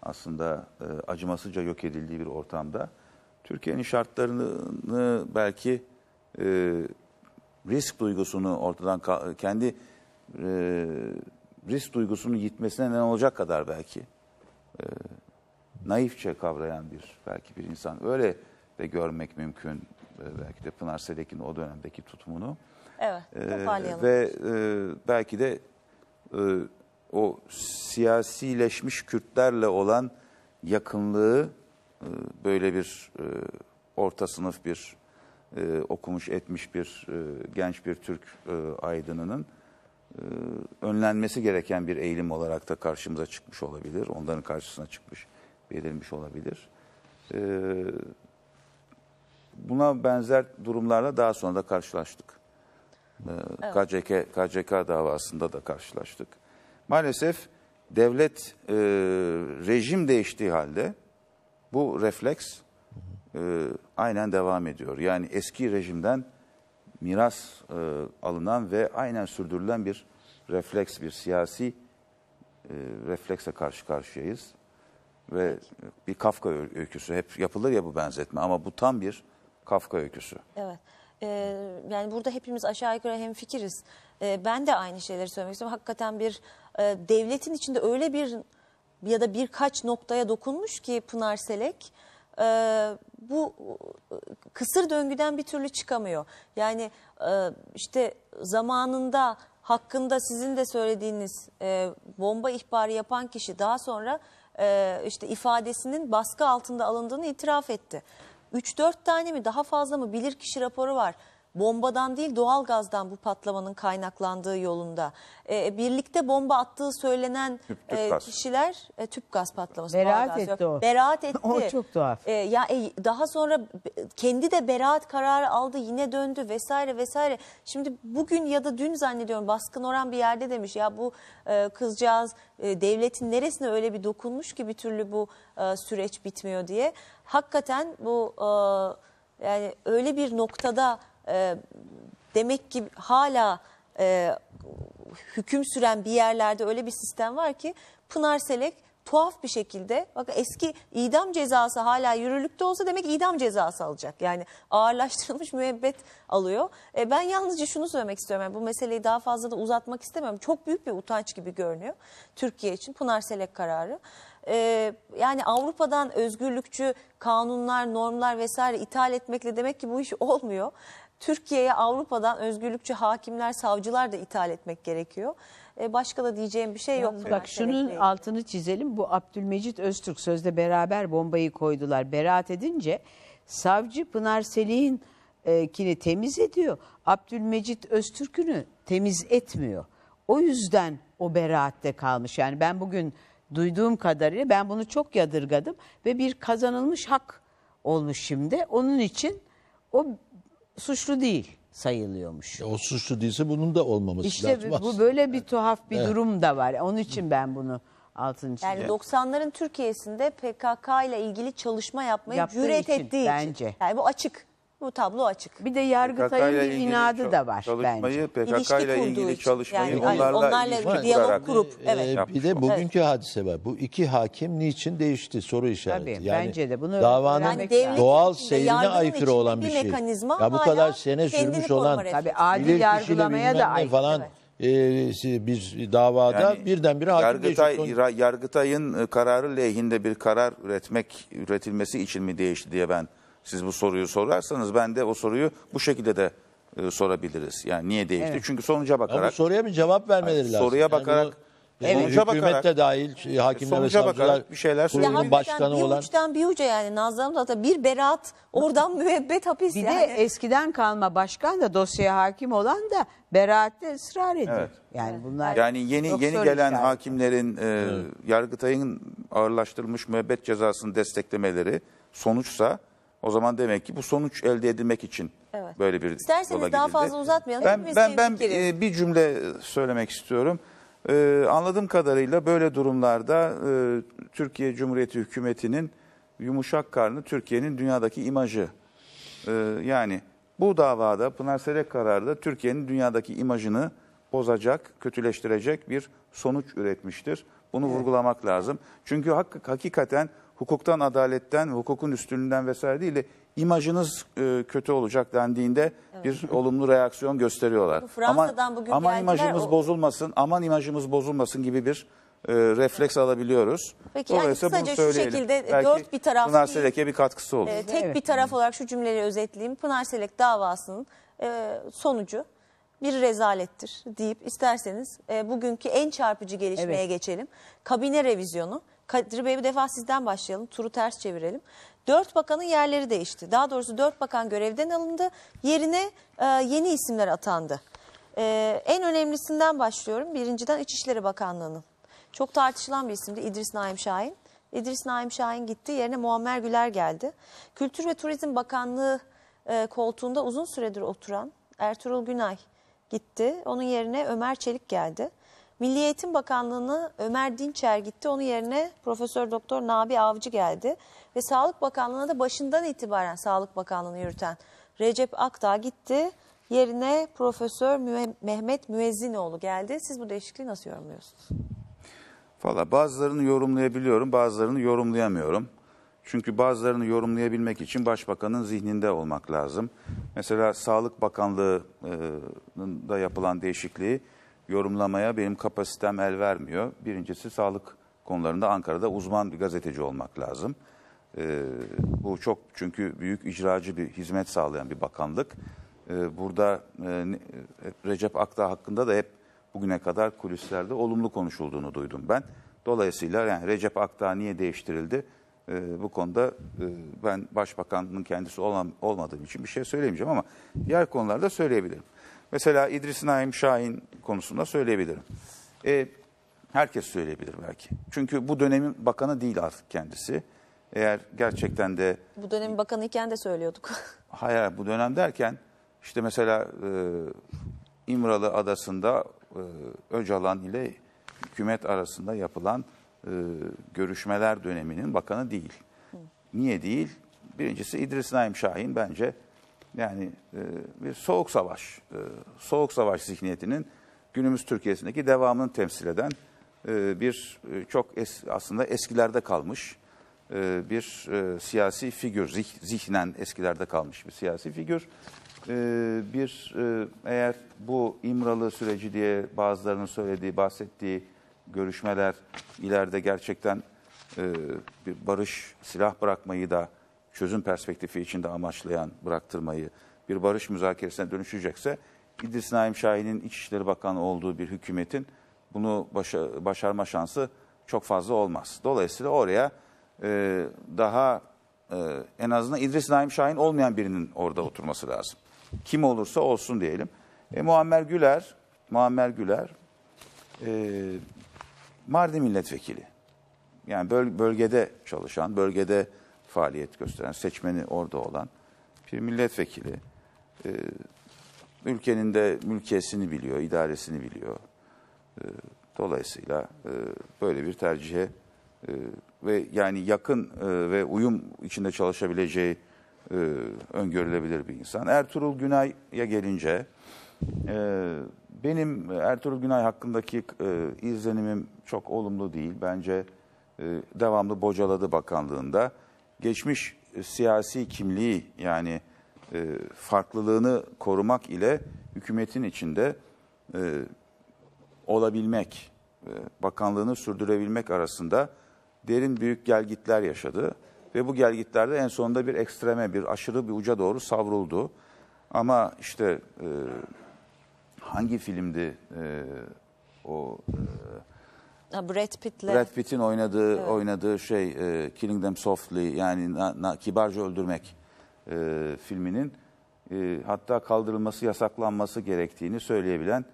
aslında e, acımasızca yok edildiği bir ortamda Türkiye'nin şartlarını belki e, risk duygusunu ortadan kendi e, risk duygusunu yitmesine neden olacak kadar belki e, naifçe kavrayan bir belki bir insan. Öyle de görmek mümkün e, belki de Pınar Selek'in o dönemdeki tutumunu. Evet, E, ve e, belki de e, o siyasileşmiş Kürtlerle olan yakınlığı e, böyle bir e, orta sınıf bir e, okumuş etmiş bir genç bir Türk aydınının önlenmesi gereken bir eğilim olarak da karşımıza çıkmış olabilir. Onların karşısına çıkmış, belirmiş olabilir. Buna benzer durumlarla daha sonra da karşılaştık. Evet. KCK, KCK davasında da karşılaştık. Maalesef devlet e, rejim değiştiği halde bu refleks e, aynen devam ediyor. Yani eski rejimden miras e, alınan ve aynen sürdürülen bir refleks, bir siyasi e, reflekse karşı karşıyayız. Ve bir Kafka öyküsü hep yapılır ya bu benzetme ama bu tam bir Kafka öyküsü. Evet. Ee, yani burada hepimiz aşağı yukarı hemfikiriz. Ee, ben de aynı şeyleri söylemek istiyorum. Hakikaten bir e, devletin içinde öyle bir ya da birkaç noktaya dokunmuş ki Pınar Selek e, bu e, kısır döngüden bir türlü çıkamıyor. Yani e, işte zamanında hakkında sizin de söylediğiniz e, bomba ihbarı yapan kişi daha sonra e, işte ifadesinin baskı altında alındığını itiraf etti. 3-4 tane mi daha fazla mı bilirkişi raporu var bombadan değil doğal gazdan bu patlamanın kaynaklandığı yolunda. E, birlikte bomba attığı söylenen Tüp- tüp e, kişiler e, tüp gaz patlaması. Beraat etti yok. o. Beraat etti. O çok tuhaf. E, ya e, daha sonra kendi de beraat kararı aldı yine döndü vesaire vesaire. Şimdi bugün ya da dün zannediyorum baskın oran bir yerde demiş ya bu e, kızcağız e, devletin neresine öyle bir dokunmuş ki bir türlü bu e, süreç bitmiyor diye. Hakikaten bu e, yani öyle bir noktada e, demek ki hala e, hüküm süren bir yerlerde öyle bir sistem var ki Pınar Selek tuhaf bir şekilde bak eski idam cezası hala yürürlükte olsa demek idam cezası alacak. Yani ağırlaştırılmış müebbet alıyor. E, ben yalnızca şunu söylemek istiyorum. Yani bu meseleyi daha fazla da uzatmak istemiyorum. Çok büyük bir utanç gibi görünüyor Türkiye için Pınar Selek kararı. E, yani Avrupa'dan özgürlükçü kanunlar, normlar vesaire ithal etmekle demek ki bu iş olmuyor. Türkiye'ye Avrupa'dan özgürlükçü hakimler, savcılar da ithal etmek gerekiyor. E, başka da diyeceğim bir şey yok. Bak şunun altını çizelim. Bu Abdülmecit Öztürk sözde beraber bombayı koydular. Beraat edince savcı Pınar Selih'in e, kini temiz ediyor. Abdülmecit Öztürk'ünü temiz etmiyor. O yüzden o beraatte kalmış. Yani ben bugün duyduğum kadarıyla ben bunu çok yadırgadım ve bir kazanılmış hak olmuş şimdi. Onun için o suçlu değil sayılıyormuş. E, o suçlu değilse bunun da olmaması işte lazım. İşte bu böyle bir tuhaf bir evet. durum da var. Onun için ben bunu altını çiziyorum. Yani 90'ların Türkiye'sinde PKK ile ilgili çalışma yapmayı Yaptığı cüret için, ettiği bence. için. Yani bu açık. Bu tablo açık. Bir de Yargıtay'ın bir inadı da var çalışmayı, bence. PKK ile ilgili çalışmayı Yani onlarla, onlarla ilişki diyalog kurarak. kurup, e, e, evet. bir de bugünkü hadise var. Bu iki hakim niçin değişti soru işareti. Tabii, bence de bunu davanın öğrenmek lazım. doğal içinde, seyrine aykırı olan bir bir şey. mekanizma ya bu kadar sene sürmüş olan refleksi. Tabii adil yargılamaya da aykırı. falan e, bir davada Yani birdenbire hakim Yargıtay, Yargıtay'ın e, kararı lehinde bir karar üretmek üretilmesi için mi değişti diye ben siz bu soruyu sorarsanız ben de o soruyu bu şekilde de e, sorabiliriz. Yani niye değişti? Evet. Çünkü sonuca bakarak. Ama soruya bir cevap vermeleri yani lazım. Soruya yani bakarak. Bunu... Evet. Sonuca Hükümet bakarak, de dahil şey, hakimler ve savcılar bir şeyler kurulunun başkanı bir olan. Uçtan bir uca yani Nazlı Hanım bir berat oradan müebbet hapis. Bir yani. de eskiden kalma başkan da dosyaya hakim olan da beraatte ısrar ediyor. Evet. Yani bunlar Yani yeni yeni gelen yani. hakimlerin e, evet. Yargıtay'ın ağırlaştırılmış müebbet cezasını desteklemeleri sonuçsa o zaman demek ki bu sonuç elde edilmek için evet. böyle bir İsterseniz yola daha fazla uzatmayalım. Ben, ben, ben e, bir cümle söylemek istiyorum. Ee, anladığım kadarıyla böyle durumlarda e, Türkiye Cumhuriyeti Hükümeti'nin yumuşak karnı Türkiye'nin dünyadaki imajı. Ee, yani bu davada Pınar Selek kararı da Türkiye'nin dünyadaki imajını bozacak, kötüleştirecek bir sonuç üretmiştir. Bunu evet. vurgulamak lazım. Çünkü hak, hakikaten hukuktan, adaletten, hukukun üstünlüğünden vesaire değil de imajınız e, kötü olacak dendiğinde evet. bir olumlu reaksiyon gösteriyorlar. Fransa'dan ama, bugün aman imajımız o... bozulmasın, aman imajımız bozulmasın gibi bir e, refleks alabiliyoruz. Peki yani kısaca bunu şu şekilde Belki dört bir taraf Pınar Selek'e bir katkısı olur. E, tek evet. bir taraf olarak şu cümleleri özetleyeyim. Pınar Selek davasının e, sonucu bir rezalettir deyip isterseniz e, bugünkü en çarpıcı gelişmeye evet. geçelim. Kabine revizyonu. Kadir Bey bir defa sizden başlayalım. Turu ters çevirelim. Dört bakanın yerleri değişti. Daha doğrusu dört bakan görevden alındı. Yerine e, yeni isimler atandı. E, en önemlisinden başlıyorum. Birinciden İçişleri Bakanlığı'nın. Çok tartışılan bir isimdi İdris Naim Şahin. İdris Naim Şahin gitti. Yerine Muammer Güler geldi. Kültür ve Turizm Bakanlığı e, koltuğunda uzun süredir oturan Ertuğrul Günay gitti. Onun yerine Ömer Çelik geldi. Milli Eğitim Bakanlığı'nı Ömer Dinçer gitti. Onun yerine Profesör Doktor Nabi Avcı geldi. Ve Sağlık Bakanlığı'na da başından itibaren Sağlık Bakanlığı'nı yürüten Recep Akdağ gitti. Yerine Profesör Mehmet Müezzinoğlu geldi. Siz bu değişikliği nasıl yorumluyorsunuz? Valla bazılarını yorumlayabiliyorum, bazılarını yorumlayamıyorum. Çünkü bazılarını yorumlayabilmek için başbakanın zihninde olmak lazım. Mesela Sağlık Bakanlığı'nda yapılan değişikliği yorumlamaya benim kapasitem el vermiyor. Birincisi sağlık konularında Ankara'da uzman bir gazeteci olmak lazım. Ee, bu çok çünkü büyük icracı bir hizmet sağlayan bir bakanlık. Ee, burada e, Recep Akdağ hakkında da hep bugüne kadar kulislerde olumlu konuşulduğunu duydum ben. Dolayısıyla yani Recep Akdağ niye değiştirildi? Ee, bu konuda e, ben başbakanın kendisi olan, olmadığım için bir şey söylemeyeceğim ama diğer konularda söyleyebilirim. Mesela İdris Naim Şahin konusunda söyleyebilirim. E, herkes söyleyebilir belki. Çünkü bu dönemin bakanı değil artık kendisi. Eğer gerçekten de... Bu dönemin bakanı iken de söylüyorduk. Hayır bu dönem derken işte mesela e, İmralı Adası'nda e, Öcalan ile hükümet arasında yapılan e, görüşmeler döneminin bakanı değil. Hı. Niye değil? Birincisi İdris Naim Şahin bence yani e, bir soğuk savaş, e, soğuk savaş zihniyetinin günümüz Türkiye'sindeki devamını temsil eden e, bir e, çok es, aslında eskilerde kalmış e, bir e, siyasi figür, zih, zihnen eskilerde kalmış bir siyasi figür. E, bir e, eğer bu İmralı süreci diye bazılarının söylediği, bahsettiği görüşmeler ileride gerçekten e, bir barış, silah bırakmayı da çözüm perspektifi içinde amaçlayan bıraktırmayı bir barış müzakeresine dönüşecekse İdris Naim Şahin'in İçişleri Bakanı olduğu bir hükümetin bunu başa, başarma şansı çok fazla olmaz. Dolayısıyla oraya e, daha e, en azından İdris Naim Şahin olmayan birinin orada oturması lazım. Kim olursa olsun diyelim. E, Muammer Güler, Muammer Güler e, Mardin milletvekili. Yani böl bölgede çalışan, bölgede faaliyet gösteren, seçmeni orada olan bir milletvekili. E, ülkenin de mülkiyesini biliyor, idaresini biliyor. E, dolayısıyla e, böyle bir tercihe e, ve yani yakın e, ve uyum içinde çalışabileceği e, öngörülebilir bir insan. Ertuğrul Günay'a gelince e, benim Ertuğrul Günay hakkındaki e, izlenimim çok olumlu değil. Bence e, devamlı bocaladı bakanlığında geçmiş e, siyasi kimliği yani e, farklılığını korumak ile hükümetin içinde e, olabilmek, e, bakanlığını sürdürebilmek arasında derin büyük gelgitler yaşadı. Ve bu gelgitlerde en sonunda bir ekstreme, bir aşırı bir uca doğru savruldu. Ama işte e, hangi filmdi e, o... E, Ha, Brad Pitt'le. Brad Pitt'in oynadığı evet. oynadığı şey e, Killing Them Softly yani na, na, kibarca öldürmek e, filminin e, hatta kaldırılması yasaklanması gerektiğini söyleyebilen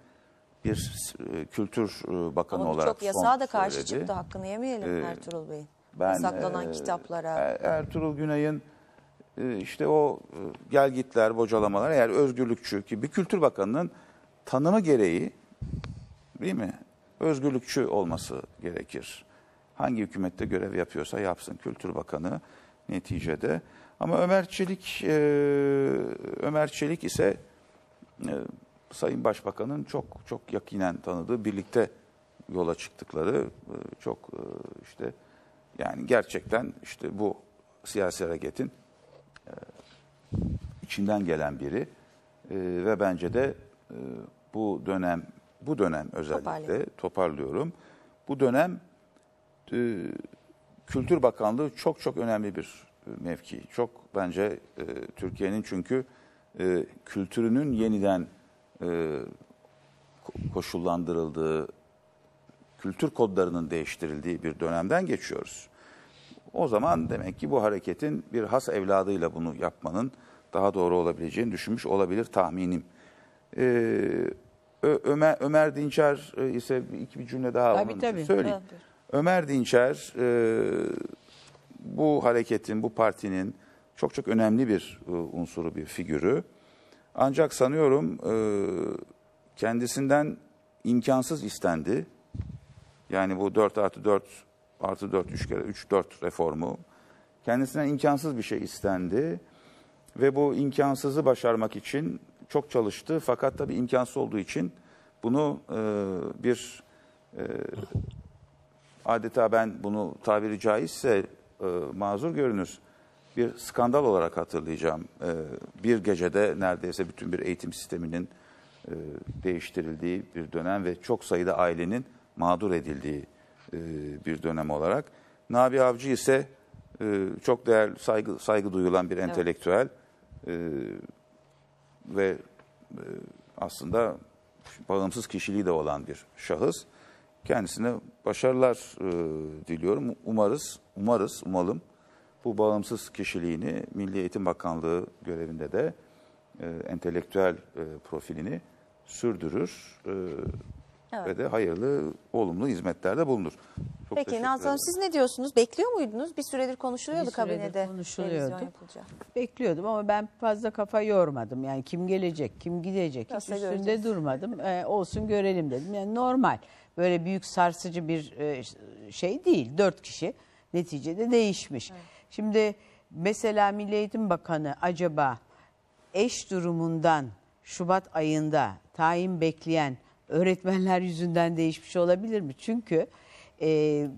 bir e, kültür e, bakanı Ama olarak. Ama çok yasağa da karşı söyledi. çıktı hakkını yemeyelim ee, Ertuğrul Bey'in. Ben, Yasaklanan e, kitaplara. E, Ertuğrul Günay'ın e, işte o e, gelgitler, bocalamalar eğer özgürlükçü ki bir kültür bakanının tanımı gereği değil mi? özgürlükçü olması gerekir. Hangi hükümette görev yapıyorsa yapsın Kültür Bakanı neticede. Ama Ömer Çelik, e, Ömer Çelik ise e, Sayın Başbakan'ın çok çok yakinen tanıdığı, birlikte yola çıktıkları e, çok işte yani gerçekten işte bu siyasi hareketin içinden gelen biri ve bence de bu dönem bu dönem özellikle toparlıyorum. Bu dönem e, Kültür Bakanlığı çok çok önemli bir e, mevki. Çok bence e, Türkiye'nin çünkü e, kültürünün yeniden e, koşullandırıldığı, kültür kodlarının değiştirildiği bir dönemden geçiyoruz. O zaman demek ki bu hareketin bir has evladıyla bunu yapmanın daha doğru olabileceğini düşünmüş olabilir tahminim. Ee, Ömer, Ömer Dinçer e, ise iki bir cümle daha Tabii, onun tabii. söyleyeyim. Tabii. Ömer Dinçer e, bu hareketin, bu partinin çok çok önemli bir e, unsuru, bir figürü. Ancak sanıyorum e, kendisinden imkansız istendi. Yani bu 4 artı 4 artı 4 3 kere 3 4 reformu kendisinden imkansız bir şey istendi ve bu imkansızı başarmak için çok çalıştı fakat tabii imkansız olduğu için bunu e, bir e, adeta ben bunu tabiri caizse e, mazur görünür bir skandal olarak hatırlayacağım. E, bir gecede neredeyse bütün bir eğitim sisteminin e, değiştirildiği bir dönem ve çok sayıda ailenin mağdur edildiği e, bir dönem olarak. Nabi Avcı ise e, çok değerli, saygı, saygı duyulan bir entelektüel. Evet. E, ve e, aslında bağımsız kişiliği de olan bir şahıs. Kendisine başarılar e, diliyorum. Umarız, umarız, umalım bu bağımsız kişiliğini Milli Eğitim Bakanlığı görevinde de e, entelektüel profilini sürdürür. Evet. Ve de hayırlı, olumlu hizmetlerde bulunur. Çok Peki Nazan Hanım siz ne diyorsunuz? Bekliyor muydunuz? Bir süredir konuşuluyordu Bir süredir kabinede. konuşuluyordu. Bekliyordum ama ben fazla kafa yormadım. Yani kim gelecek, kim gidecek hiç Nasıl üstünde durmadım. Ee, olsun görelim dedim. Yani normal böyle büyük sarsıcı bir e, şey değil. Dört kişi neticede değişmiş. Şimdi mesela Milli Eğitim Bakanı acaba eş durumundan Şubat ayında tayin bekleyen öğretmenler yüzünden değişmiş olabilir mi? Çünkü e,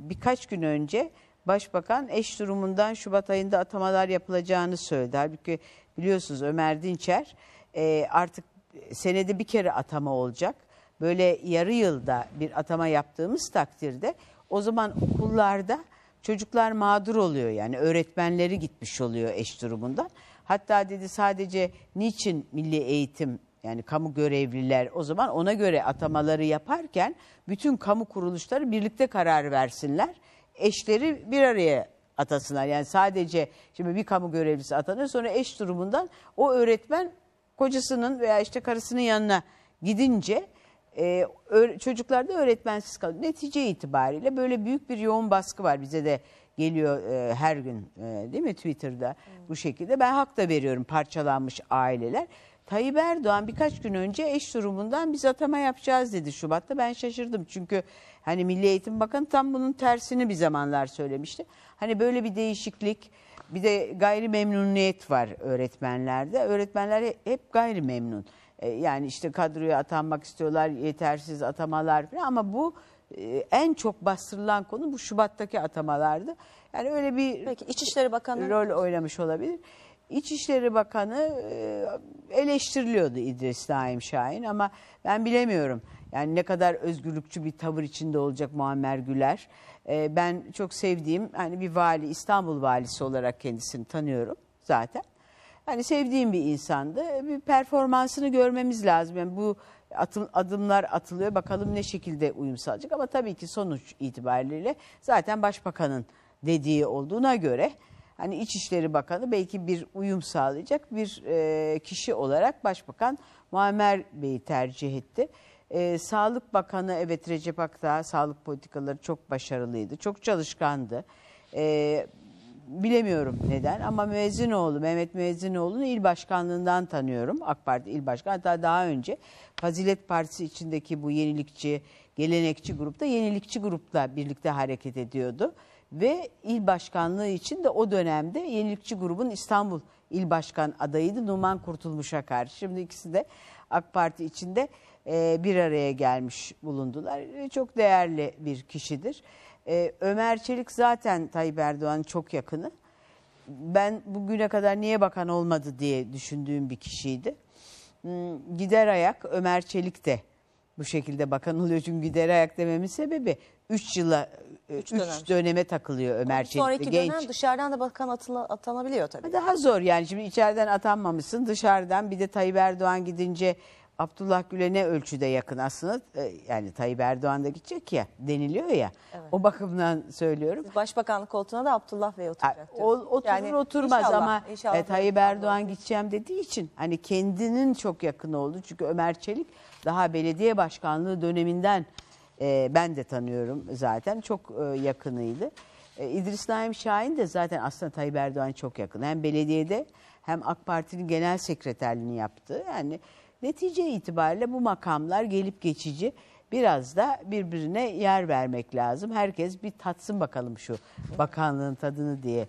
birkaç gün önce Başbakan eş durumundan Şubat ayında atamalar yapılacağını söyledi. Halbuki biliyorsunuz Ömer Dinçer e, artık senede bir kere atama olacak. Böyle yarı yılda bir atama yaptığımız takdirde o zaman okullarda çocuklar mağdur oluyor. Yani öğretmenleri gitmiş oluyor eş durumundan. Hatta dedi sadece niçin milli eğitim yani kamu görevliler o zaman ona göre atamaları yaparken bütün kamu kuruluşları birlikte karar versinler. Eşleri bir araya atasınlar. Yani sadece şimdi bir kamu görevlisi atanır sonra eş durumundan o öğretmen kocasının veya işte karısının yanına gidince e, çocuklar da öğretmensiz kalıyor. Netice itibariyle böyle büyük bir yoğun baskı var bize de geliyor e, her gün e, değil mi Twitter'da hmm. bu şekilde. Ben hak da veriyorum parçalanmış aileler. Tayyip Erdoğan birkaç gün önce eş durumundan biz atama yapacağız dedi Şubat'ta. Ben şaşırdım çünkü hani Milli Eğitim Bakanı tam bunun tersini bir zamanlar söylemişti. Hani böyle bir değişiklik bir de gayri memnuniyet var öğretmenlerde. Öğretmenler hep gayri memnun. E, yani işte kadroya atanmak istiyorlar, yetersiz atamalar falan ama bu e, en çok bastırılan konu bu Şubat'taki atamalardı. Yani öyle bir Peki, İçişleri Bakanı rol oynamış olabilir. İçişleri Bakanı e, eleştiriliyordu İdris Naim Şahin ama ben bilemiyorum. Yani ne kadar özgürlükçü bir tavır içinde olacak Muammer Güler. E, ben çok sevdiğim hani bir vali İstanbul valisi olarak kendisini tanıyorum zaten. Hani sevdiğim bir insandı. E, bir performansını görmemiz lazım. Yani bu adımlar atılıyor. Bakalım ne şekilde uyum sağlayacak. Ama tabii ki sonuç itibariyle zaten başbakanın dediği olduğuna göre hani İçişleri Bakanı belki bir uyum sağlayacak bir e, kişi olarak Başbakan Muammer Bey'i tercih etti. E, Sağlık Bakanı evet Recep Akdağ sağlık politikaları çok başarılıydı, çok çalışkandı. E, bilemiyorum neden ama Müezzinoğlu, Mehmet Müezzinoğlu'nu il başkanlığından tanıyorum. AK Parti il başkanı hatta daha önce Fazilet Partisi içindeki bu yenilikçi, gelenekçi grupta yenilikçi grupla birlikte hareket ediyordu ve il başkanlığı için de o dönemde Yenilikçi Grubun İstanbul il başkan adayıydı Numan Kurtulmuş'a karşı. Şimdi ikisi de AK Parti içinde e, bir araya gelmiş bulundular. E, çok değerli bir kişidir. E, Ömer Çelik zaten Tayyip Erdoğan'ın çok yakını. Ben bugüne kadar niye bakan olmadı diye düşündüğüm bir kişiydi. Hmm, gider ayak Ömer Çelik de bu şekilde bakan oluyor. Çünkü gider ayak dememin sebebi 3 yıla ee, üç, üç döneme takılıyor Ömer Çelik. Sonraki genç. dönem dışarıdan da bakan atıla, atanabiliyor tabii. Daha zor yani şimdi içeriden atanmamışsın dışarıdan bir de Tayyip Erdoğan gidince Abdullah Gül'e ne ölçüde yakın aslında ee, yani Tayyip Erdoğan da gidecek ya deniliyor ya evet. o bakımdan söylüyorum. Siz başbakanlık koltuğuna da Abdullah Bey oturacak. O, oturur yani, oturmaz inşallah, ama inşallah, e, Tayyip Erdoğan gideceğim dediği için hani kendinin çok yakın oldu. Çünkü Ömer Çelik daha belediye başkanlığı döneminden e, ben de tanıyorum zaten. Çok e, yakınıydı. E, İdris Naim Şahin de zaten aslında Tayyip Erdoğan çok yakın. Hem belediyede hem AK Parti'nin genel sekreterliğini yaptı. Yani netice itibariyle bu makamlar gelip geçici biraz da birbirine yer vermek lazım. Herkes bir tatsın bakalım şu bakanlığın tadını diye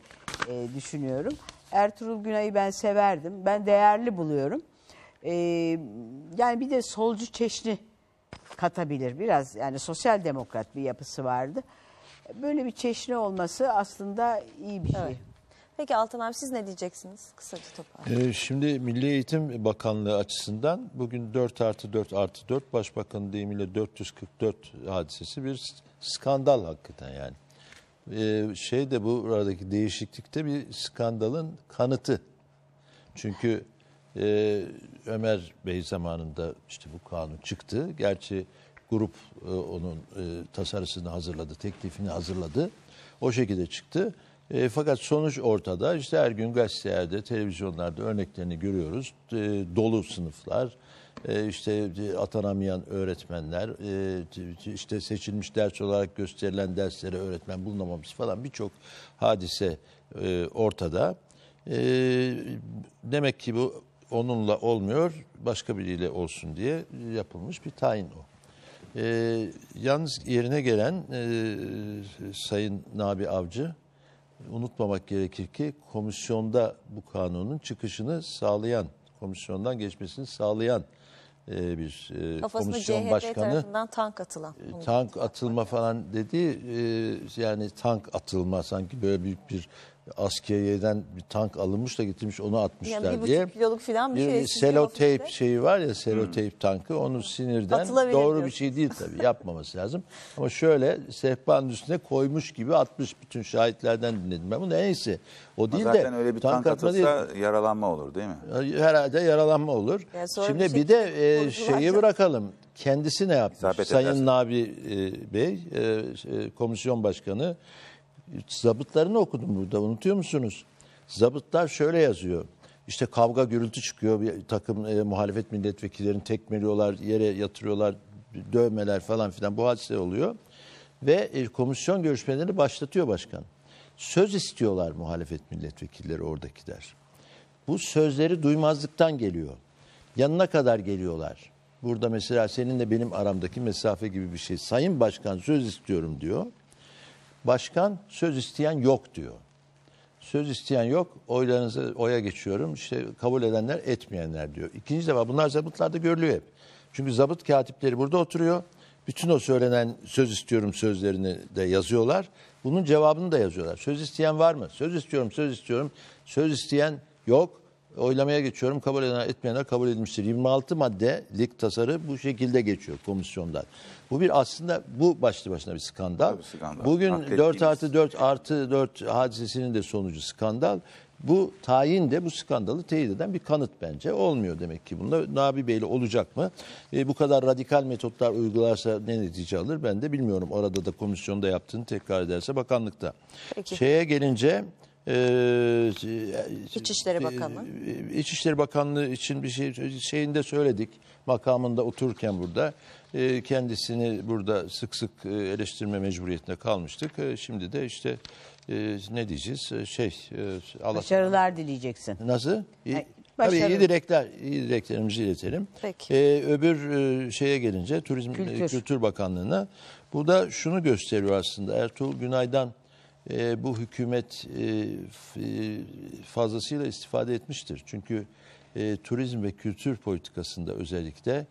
e, düşünüyorum. Ertuğrul Günay'ı ben severdim. Ben değerli buluyorum. E, yani bir de solcu çeşni katabilir. Biraz yani sosyal demokrat bir yapısı vardı. Böyle bir çeşne olması aslında iyi bir şey. Evet. Peki Altan abi siz ne diyeceksiniz? Kısaca toparlayın. Ee, şimdi Milli Eğitim Bakanlığı açısından bugün 4 artı 4 artı 4 Başbakan'ın deyimiyle 444 hadisesi bir skandal hakikaten yani. Ee, şey de bu aradaki değişiklikte de bir skandalın kanıtı. Çünkü e, Ömer Bey zamanında işte bu kanun çıktı. Gerçi grup e, onun e, tasarısını hazırladı, teklifini hazırladı. O şekilde çıktı. E, fakat sonuç ortada. İşte her gün gazetelerde, televizyonlarda örneklerini görüyoruz. E, dolu sınıflar, e, işte e, atanamayan öğretmenler, e, işte seçilmiş ders olarak gösterilen derslere öğretmen bulunamaması falan birçok hadise e, ortada. E, demek ki bu onunla olmuyor başka biriyle olsun diye yapılmış bir tayin o. Ee, yalnız yerine gelen e, Sayın Nabi Avcı unutmamak gerekir ki komisyonda bu kanunun çıkışını sağlayan, komisyondan geçmesini sağlayan e, bir e, komisyon CHP başkanı. tarafından tank atılan. E, tank atılma falan dedi. E, yani tank atılma sanki böyle büyük bir askeriyeden bir tank alınmış da getirmiş onu atmışlar yani bir diye. Bir kiloluk falan bir, bir şey. Seloteyp şeyi var ya seloteyp hmm. tankı onu sinirden doğru bir şey değil tabii yapmaması lazım. Ama şöyle sehpanın üstüne koymuş gibi atmış bütün şahitlerden dinledim ben bunu neyse. O değil Zaten de. Zaten öyle bir tank, tank atılsa değil. yaralanma olur değil mi? Herhalde yaralanma olur. Yani Şimdi bir, şey, bir de e, şeyi bırakalım kendisi ne yaptı? İzabet Sayın edersin. Nabi e, Bey, e, e komisyon başkanı zabıtlarını okudum burada unutuyor musunuz? Zabıtlar şöyle yazıyor. İşte kavga gürültü çıkıyor. Bir takım e, muhalefet milletvekillerini tekmeliyorlar, yere yatırıyorlar, dövmeler falan filan bu hadise oluyor. Ve e, komisyon görüşmelerini başlatıyor başkan. Söz istiyorlar muhalefet milletvekilleri oradakiler. Bu sözleri duymazlıktan geliyor. Yanına kadar geliyorlar. Burada mesela seninle benim aramdaki mesafe gibi bir şey. Sayın Başkan söz istiyorum diyor. Başkan söz isteyen yok diyor. Söz isteyen yok. Oylarınızı oya geçiyorum. İşte kabul edenler etmeyenler diyor. İkinci defa bunlar zabıtlarda görülüyor hep. Çünkü zabıt katipleri burada oturuyor. Bütün o söylenen söz istiyorum sözlerini de yazıyorlar. Bunun cevabını da yazıyorlar. Söz isteyen var mı? Söz istiyorum, söz istiyorum. Söz isteyen yok oylamaya geçiyorum. Kabul eden etmeyenler kabul edilmiştir. 26 maddelik tasarı bu şekilde geçiyor komisyondan. Bu bir aslında bu başlı başına bir skandal. Bir skandal. Bugün Haklettiğimiz... 4 artı 4 artı 4 hadisesinin de sonucu skandal. Bu tayin de bu skandalı teyit eden bir kanıt bence. Olmuyor demek ki bunda. Nabi Bey'le olacak mı? E, bu kadar radikal metotlar uygularsa ne netice alır ben de bilmiyorum. Orada da komisyonda yaptığını tekrar ederse bakanlıkta. Peki. Şeye gelince ee, İçişleri e, Bakanı. İçişleri Bakanlığı için bir şey şeyinde söyledik. Makamında otururken burada ee, kendisini burada sık sık e, eleştirme mecburiyetine kalmıştık. Ee, şimdi de işte e, ne diyeceğiz? Şey e, Allah Başarılar sana. dileyeceksin. Nasıl? İyi, Başarılı. tabii iyi dilekler, iyi dileklerimizi iletelim. Peki. Ee, öbür şeye gelince Turizm Kültür. Kültür Bakanlığı'na bu da şunu gösteriyor aslında. Ertuğrul Günay'dan e, bu hükümet e, e, fazlasıyla istifade etmiştir. Çünkü e, turizm ve kültür politikasında özellikle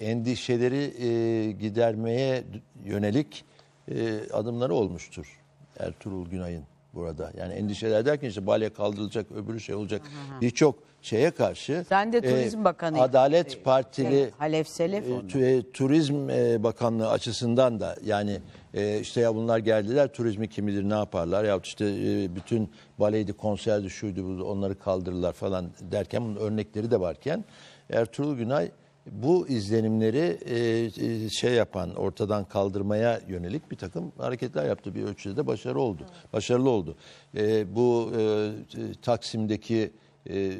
endişeleri e, gidermeye yönelik e, adımları olmuştur Ertuğrul Günay'ın burada. Yani endişeler derken işte balya kaldırılacak, öbürü şey olacak birçok şeye karşı Sen de e, Turizm Bakanı Adalet e, şey, Partili şey, Halef Selef e, e, Turizm e, Bakanlığı açısından da yani e, işte ya bunlar geldiler turizmi kim bilir ne yaparlar ya işte e, bütün baleydi konserdi şuydu onları kaldırırlar falan derken bunun örnekleri de varken Ertuğrul Günay bu izlenimleri e, şey yapan ortadan kaldırmaya yönelik bir takım hareketler yaptı bir ölçüde de başarı oldu başarılı oldu e, bu e, Taksim'deki e,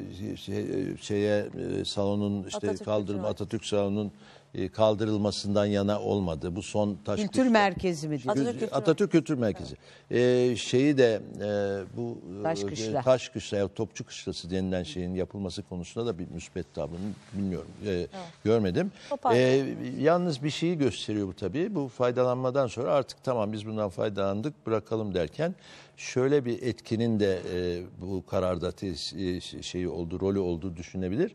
şeye e, e, salonun işte Atatürk kaldırım Atatürk salonun e, kaldırılmasından yana olmadı. Bu son taş Kültür kuşlar. merkezi mi diyor? Atatürk Kültür, Atatürk Kültür Merkezi. E, şeyi de e, bu e, taş kışla, ya topçu kışlası denilen şeyin yapılması konusunda da bir müspet tavrını bilmiyorum. E, evet. Görmedim. E, yalnız bir şeyi gösteriyor bu tabii. Bu faydalanmadan sonra artık tamam biz bundan faydalandık bırakalım derken şöyle bir etkinin de e, bu kararda tes, e, şeyi oldu, rolü olduğu düşünebilir.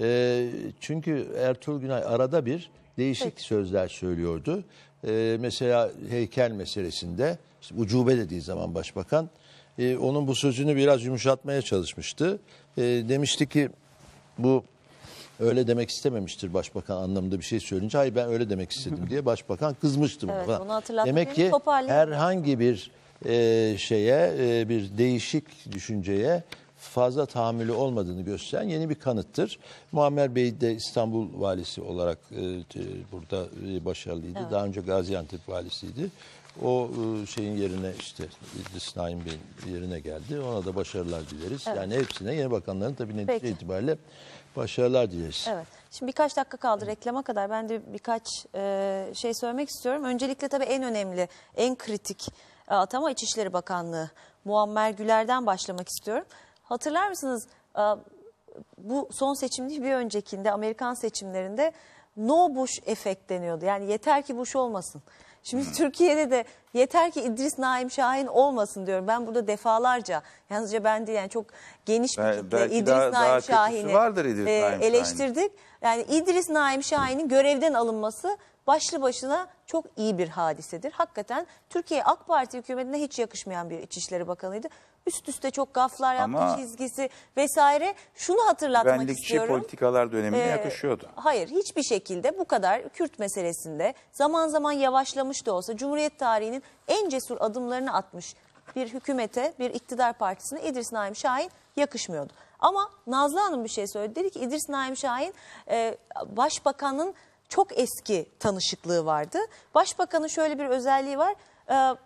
E, çünkü Ertuğrul Günay arada bir değişik Peki. sözler söylüyordu. E, mesela heykel meselesinde ucube dediği zaman başbakan e, onun bu sözünü biraz yumuşatmaya çalışmıştı. E, demişti ki bu öyle demek istememiştir başbakan anlamında bir şey söyleyince hayır ben öyle demek istedim diye başbakan kızmıştı evet, falan. Demek ki herhangi bir e, şeye e, bir değişik düşünceye fazla tahammülü olmadığını gösteren yeni bir kanıttır. Muammer Bey de İstanbul valisi olarak e, burada e, başarılıydı. Evet. Daha önce Gaziantep valisiydi. O e, şeyin yerine işte İdris Naim Bey'in yerine geldi. Ona da başarılar dileriz. Evet. Yani hepsine yeni bakanların tabii netice Peki. itibariyle başarılar dileriz. Evet. Şimdi birkaç dakika kaldı reklama kadar. Ben de birkaç e, şey söylemek istiyorum. Öncelikle tabii en önemli, en kritik e, atama İçişleri Bakanlığı Muammer Güler'den başlamak istiyorum. Hatırlar mısınız bu son seçim değil bir öncekinde Amerikan seçimlerinde no Bush efekt deniyordu. Yani yeter ki Bush olmasın. Şimdi hmm. Türkiye'de de yeter ki İdris Naim Şahin olmasın diyorum. Ben burada defalarca yalnızca ben değil yani çok geniş bir kitle Belki İdris daha, Naim daha Şahin'i vardır İdris e, Naim eleştirdik. Şahin. Yani İdris Naim Şahin'in görevden alınması başlı başına çok iyi bir hadisedir. Hakikaten Türkiye AK Parti hükümetine hiç yakışmayan bir İçişleri Bakanıydı. Üst üste çok gaflar yaptı Ama çizgisi vesaire. Şunu hatırlatmak benlikçi istiyorum. Benlikçi politikalar dönemine ee, yakışıyordu. Hayır hiçbir şekilde bu kadar Kürt meselesinde zaman zaman yavaşlamış da olsa Cumhuriyet tarihinin en cesur adımlarını atmış bir hükümete, bir iktidar partisine İdris Naim Şahin yakışmıyordu. Ama Nazlı Hanım bir şey söyledi. Dedi ki İdris Naim Şahin e, başbakanın çok eski tanışıklığı vardı. Başbakanın şöyle bir özelliği var. E,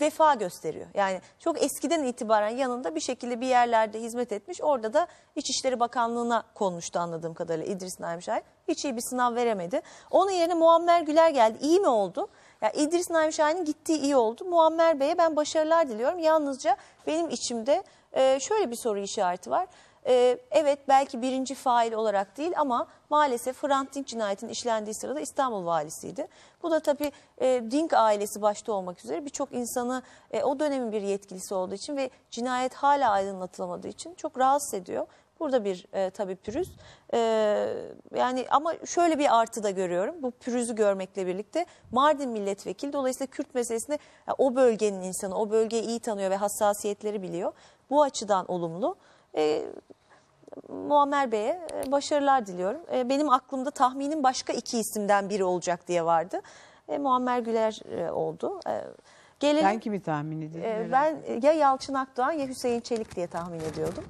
vefa gösteriyor. Yani çok eskiden itibaren yanında bir şekilde bir yerlerde hizmet etmiş. Orada da İçişleri Bakanlığı'na konmuştu anladığım kadarıyla İdris Naim Şahin. Hiç iyi bir sınav veremedi. Onun yerine Muammer Güler geldi. İyi mi oldu? Ya yani İdris Naim Şahin'in gittiği iyi oldu. Muammer Bey'e ben başarılar diliyorum. Yalnızca benim içimde e, şöyle bir soru işareti var. Ee, evet belki birinci fail olarak değil ama maalesef Hrant Dink cinayetinin işlendiği sırada İstanbul valisiydi. Bu da tabii e, Dink ailesi başta olmak üzere birçok insanı e, o dönemin bir yetkilisi olduğu için ve cinayet hala aydınlatılamadığı için çok rahatsız ediyor. Burada bir e, tabii pürüz. E, yani ama şöyle bir artı da görüyorum. Bu pürüzü görmekle birlikte Mardin milletvekili dolayısıyla Kürt meselesinde o bölgenin insanı, o bölgeyi iyi tanıyor ve hassasiyetleri biliyor. Bu açıdan olumlu. E, Muammer Bey'e e, başarılar diliyorum. E, benim aklımda tahminim başka iki isimden biri olacak diye vardı. E, Muammer Güler e, oldu. E, gelelim, ben kimi tahmin ediyorum? E, ben ya Yalçın Akdoğan ya Hüseyin Çelik diye tahmin ediyordum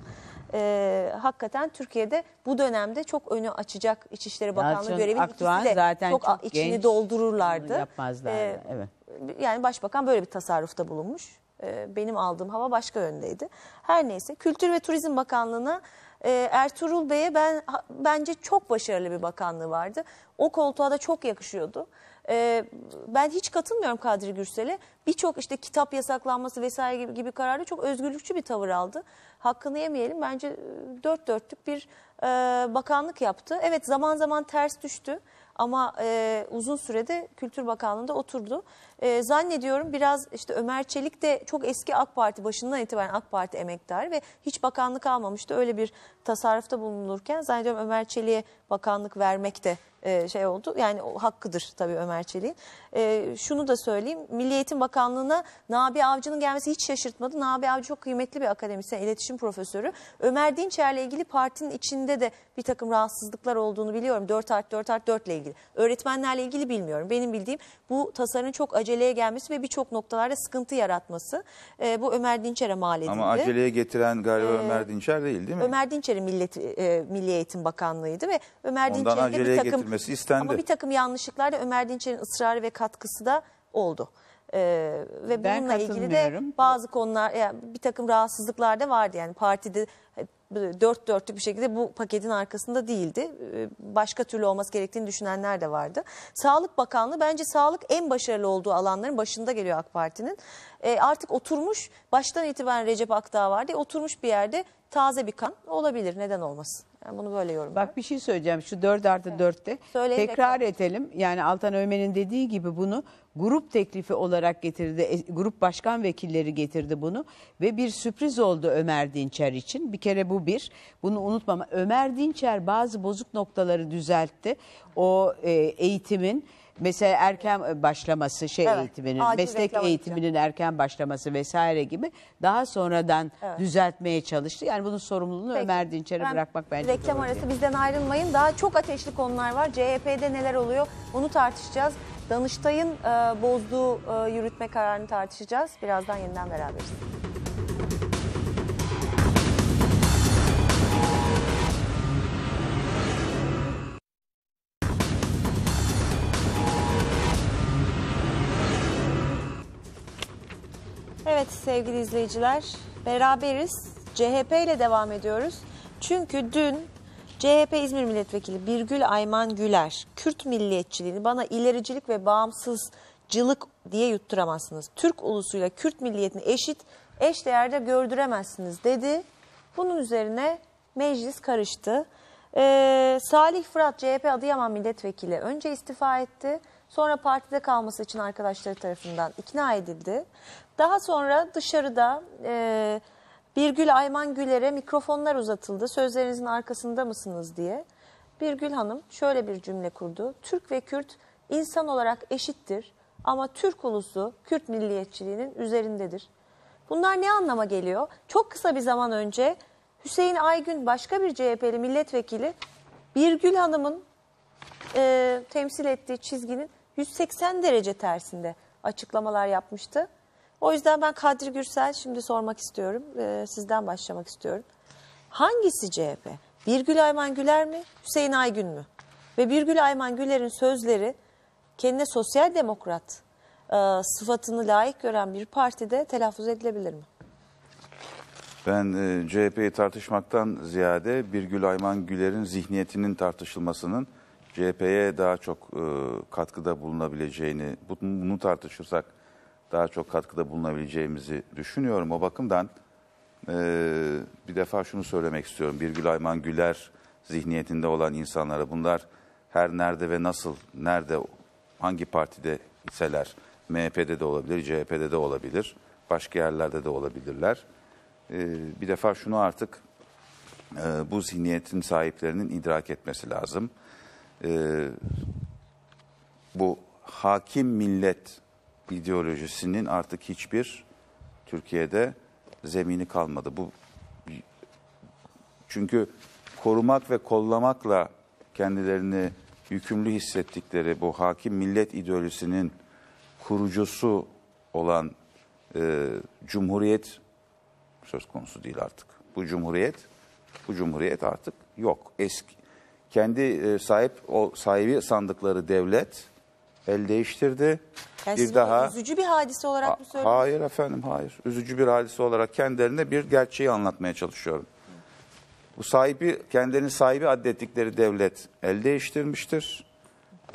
e, hakikaten Türkiye'de bu dönemde çok önü açacak İçişleri Bakanlığı Yalçın, görevinin Akdoğan ikisi de zaten çok, çok içini doldururlardı. Yapmazlardı. E, evet. Yani başbakan böyle bir tasarrufta bulunmuş. E, benim aldığım hava başka yöndeydi. Her neyse Kültür ve Turizm Bakanlığı'na e, Ertuğrul Bey'e ben bence çok başarılı bir bakanlığı vardı. O koltuğa da çok yakışıyordu. E, ben hiç katılmıyorum Kadri Gürsel'e. Birçok işte kitap yasaklanması vesaire gibi, gibi kararda çok özgürlükçü bir tavır aldı. Hakkını yemeyelim. Bence dört dörtlük bir bakanlık yaptı. Evet zaman zaman ters düştü ama uzun sürede Kültür Bakanlığı'nda oturdu e, zannediyorum biraz işte Ömer Çelik de çok eski AK Parti başından itibaren AK Parti emektarı ve hiç bakanlık almamıştı. Öyle bir tasarrufta bulunurken zannediyorum Ömer Çelik'e bakanlık vermek de e, şey oldu. Yani o hakkıdır tabii Ömer Çelik'in. E, şunu da söyleyeyim. Milli Eğitim Bakanlığı'na Nabi Avcı'nın gelmesi hiç şaşırtmadı. Nabi Avcı çok kıymetli bir akademisyen, iletişim profesörü. Ömer Dinçer'le ilgili partinin içinde de bir takım rahatsızlıklar olduğunu biliyorum. 4 art 4 art 4 ile ilgili. Öğretmenlerle ilgili bilmiyorum. Benim bildiğim bu tasarının çok acayip aceleye gelmesi ve birçok noktalarda sıkıntı yaratması e, bu Ömer Dinçer'e mal edildi. Ama aceleye getiren galiba ee, Ömer Dinçer değil değil mi? Ömer Dinçer'in Millet, e, Milli Eğitim Bakanlığı'ydı ve Ömer Dinçer'in bir takım getirmesi istendi. Ama bir takım yanlışlıklar Ömer Dinçer'in ısrarı ve katkısı da oldu. Ee, ve bununla ilgili de bazı konular yani bir takım rahatsızlıklar da vardı yani partide dört dörtlük bir şekilde bu paketin arkasında değildi. Ee, başka türlü olması gerektiğini düşünenler de vardı. Sağlık Bakanlığı bence sağlık en başarılı olduğu alanların başında geliyor AK Parti'nin. Ee, artık oturmuş baştan itibaren Recep Akdağ vardı. Oturmuş bir yerde taze bir kan olabilir. Neden olmasın? Yani bunu böyle yorum. Bak bir şey söyleyeceğim şu 4 artı evet. 4'te Söyleyin tekrar tekrar. edelim. Yani Altan Ömer'in dediği gibi bunu grup teklifi olarak getirdi. E, grup başkan vekilleri getirdi bunu ve bir sürpriz oldu Ömer Dinçer için. Bir kere bu bir. Bunu unutmama. Ömer Dinçer bazı bozuk noktaları düzeltti. O e, eğitimin Mesela erken e, başlaması şey Evet, eğitiminin, meslek reklam eğitiminin erken başlaması vesaire gibi daha sonradan Evet. düzeltmeye çalıştı. Yani bunun sorumluluğunu Peki. Ömer Dinçer'e Ben bırakmak bence Reklam doğru değil. arası bizden ayrılmayın. Daha çok ateşli konular var. CHP'de neler oluyor onu tartışacağız. Danıştay'ın e, bozduğu e, yürütme kararını tartışacağız. Birazdan yeniden beraberiz. sevgili izleyiciler. Beraberiz. CHP ile devam ediyoruz. Çünkü dün CHP İzmir Milletvekili Birgül Ayman Güler, Kürt milliyetçiliğini bana ilericilik ve bağımsızcılık diye yutturamazsınız. Türk ulusuyla Kürt milliyetini eşit, eş değerde gördüremezsiniz dedi. Bunun üzerine meclis karıştı. Ee, Salih Fırat CHP Adıyaman milletvekili önce istifa etti. Sonra partide kalması için arkadaşları tarafından ikna edildi. Daha sonra dışarıda e, Birgül Ayman Güler'e mikrofonlar uzatıldı. Sözlerinizin arkasında mısınız diye. Birgül Hanım şöyle bir cümle kurdu. Türk ve Kürt insan olarak eşittir ama Türk ulusu Kürt milliyetçiliğinin üzerindedir. Bunlar ne anlama geliyor? Çok kısa bir zaman önce Hüseyin Aygün başka bir CHP'li milletvekili Birgül Hanım'ın e, temsil ettiği çizginin 180 derece tersinde açıklamalar yapmıştı. O yüzden ben Kadri Gürsel şimdi sormak istiyorum. Ee, sizden başlamak istiyorum. Hangisi CHP? Birgül Ayman Güler mi? Hüseyin Aygün mü? Ve Birgül Ayman Güler'in sözleri kendine sosyal demokrat e, sıfatını layık gören bir partide telaffuz edilebilir mi? Ben e, CHP'yi tartışmaktan ziyade Birgül Ayman Güler'in zihniyetinin tartışılmasının CHP'ye daha çok e, katkıda bulunabileceğini, bunu tartışırsak daha çok katkıda bulunabileceğimizi düşünüyorum. O bakımdan e, bir defa şunu söylemek istiyorum. Birgül Ayman Güler zihniyetinde olan insanlara bunlar her nerede ve nasıl, nerede, hangi partide iseler, MHP'de de olabilir, CHP'de de olabilir, başka yerlerde de olabilirler. E, bir defa şunu artık e, bu zihniyetin sahiplerinin idrak etmesi lazım. E, bu hakim millet ideolojisinin artık hiçbir Türkiye'de zemini kalmadı. Bu çünkü korumak ve kollamakla kendilerini yükümlü hissettikleri bu hakim millet ideolojisinin kurucusu olan e, cumhuriyet söz konusu değil artık. Bu cumhuriyet, bu cumhuriyet artık yok. Eski kendi e, sahip o sahibi sandıkları devlet el değiştirdi yani bir daha üzücü bir hadise olarak mı söylüyorsunuz? Hayır efendim hayır. Üzücü bir hadise olarak kendilerine bir gerçeği anlatmaya çalışıyorum. Bu sahibi kendilerini sahibi adettikleri devlet el değiştirmiştir.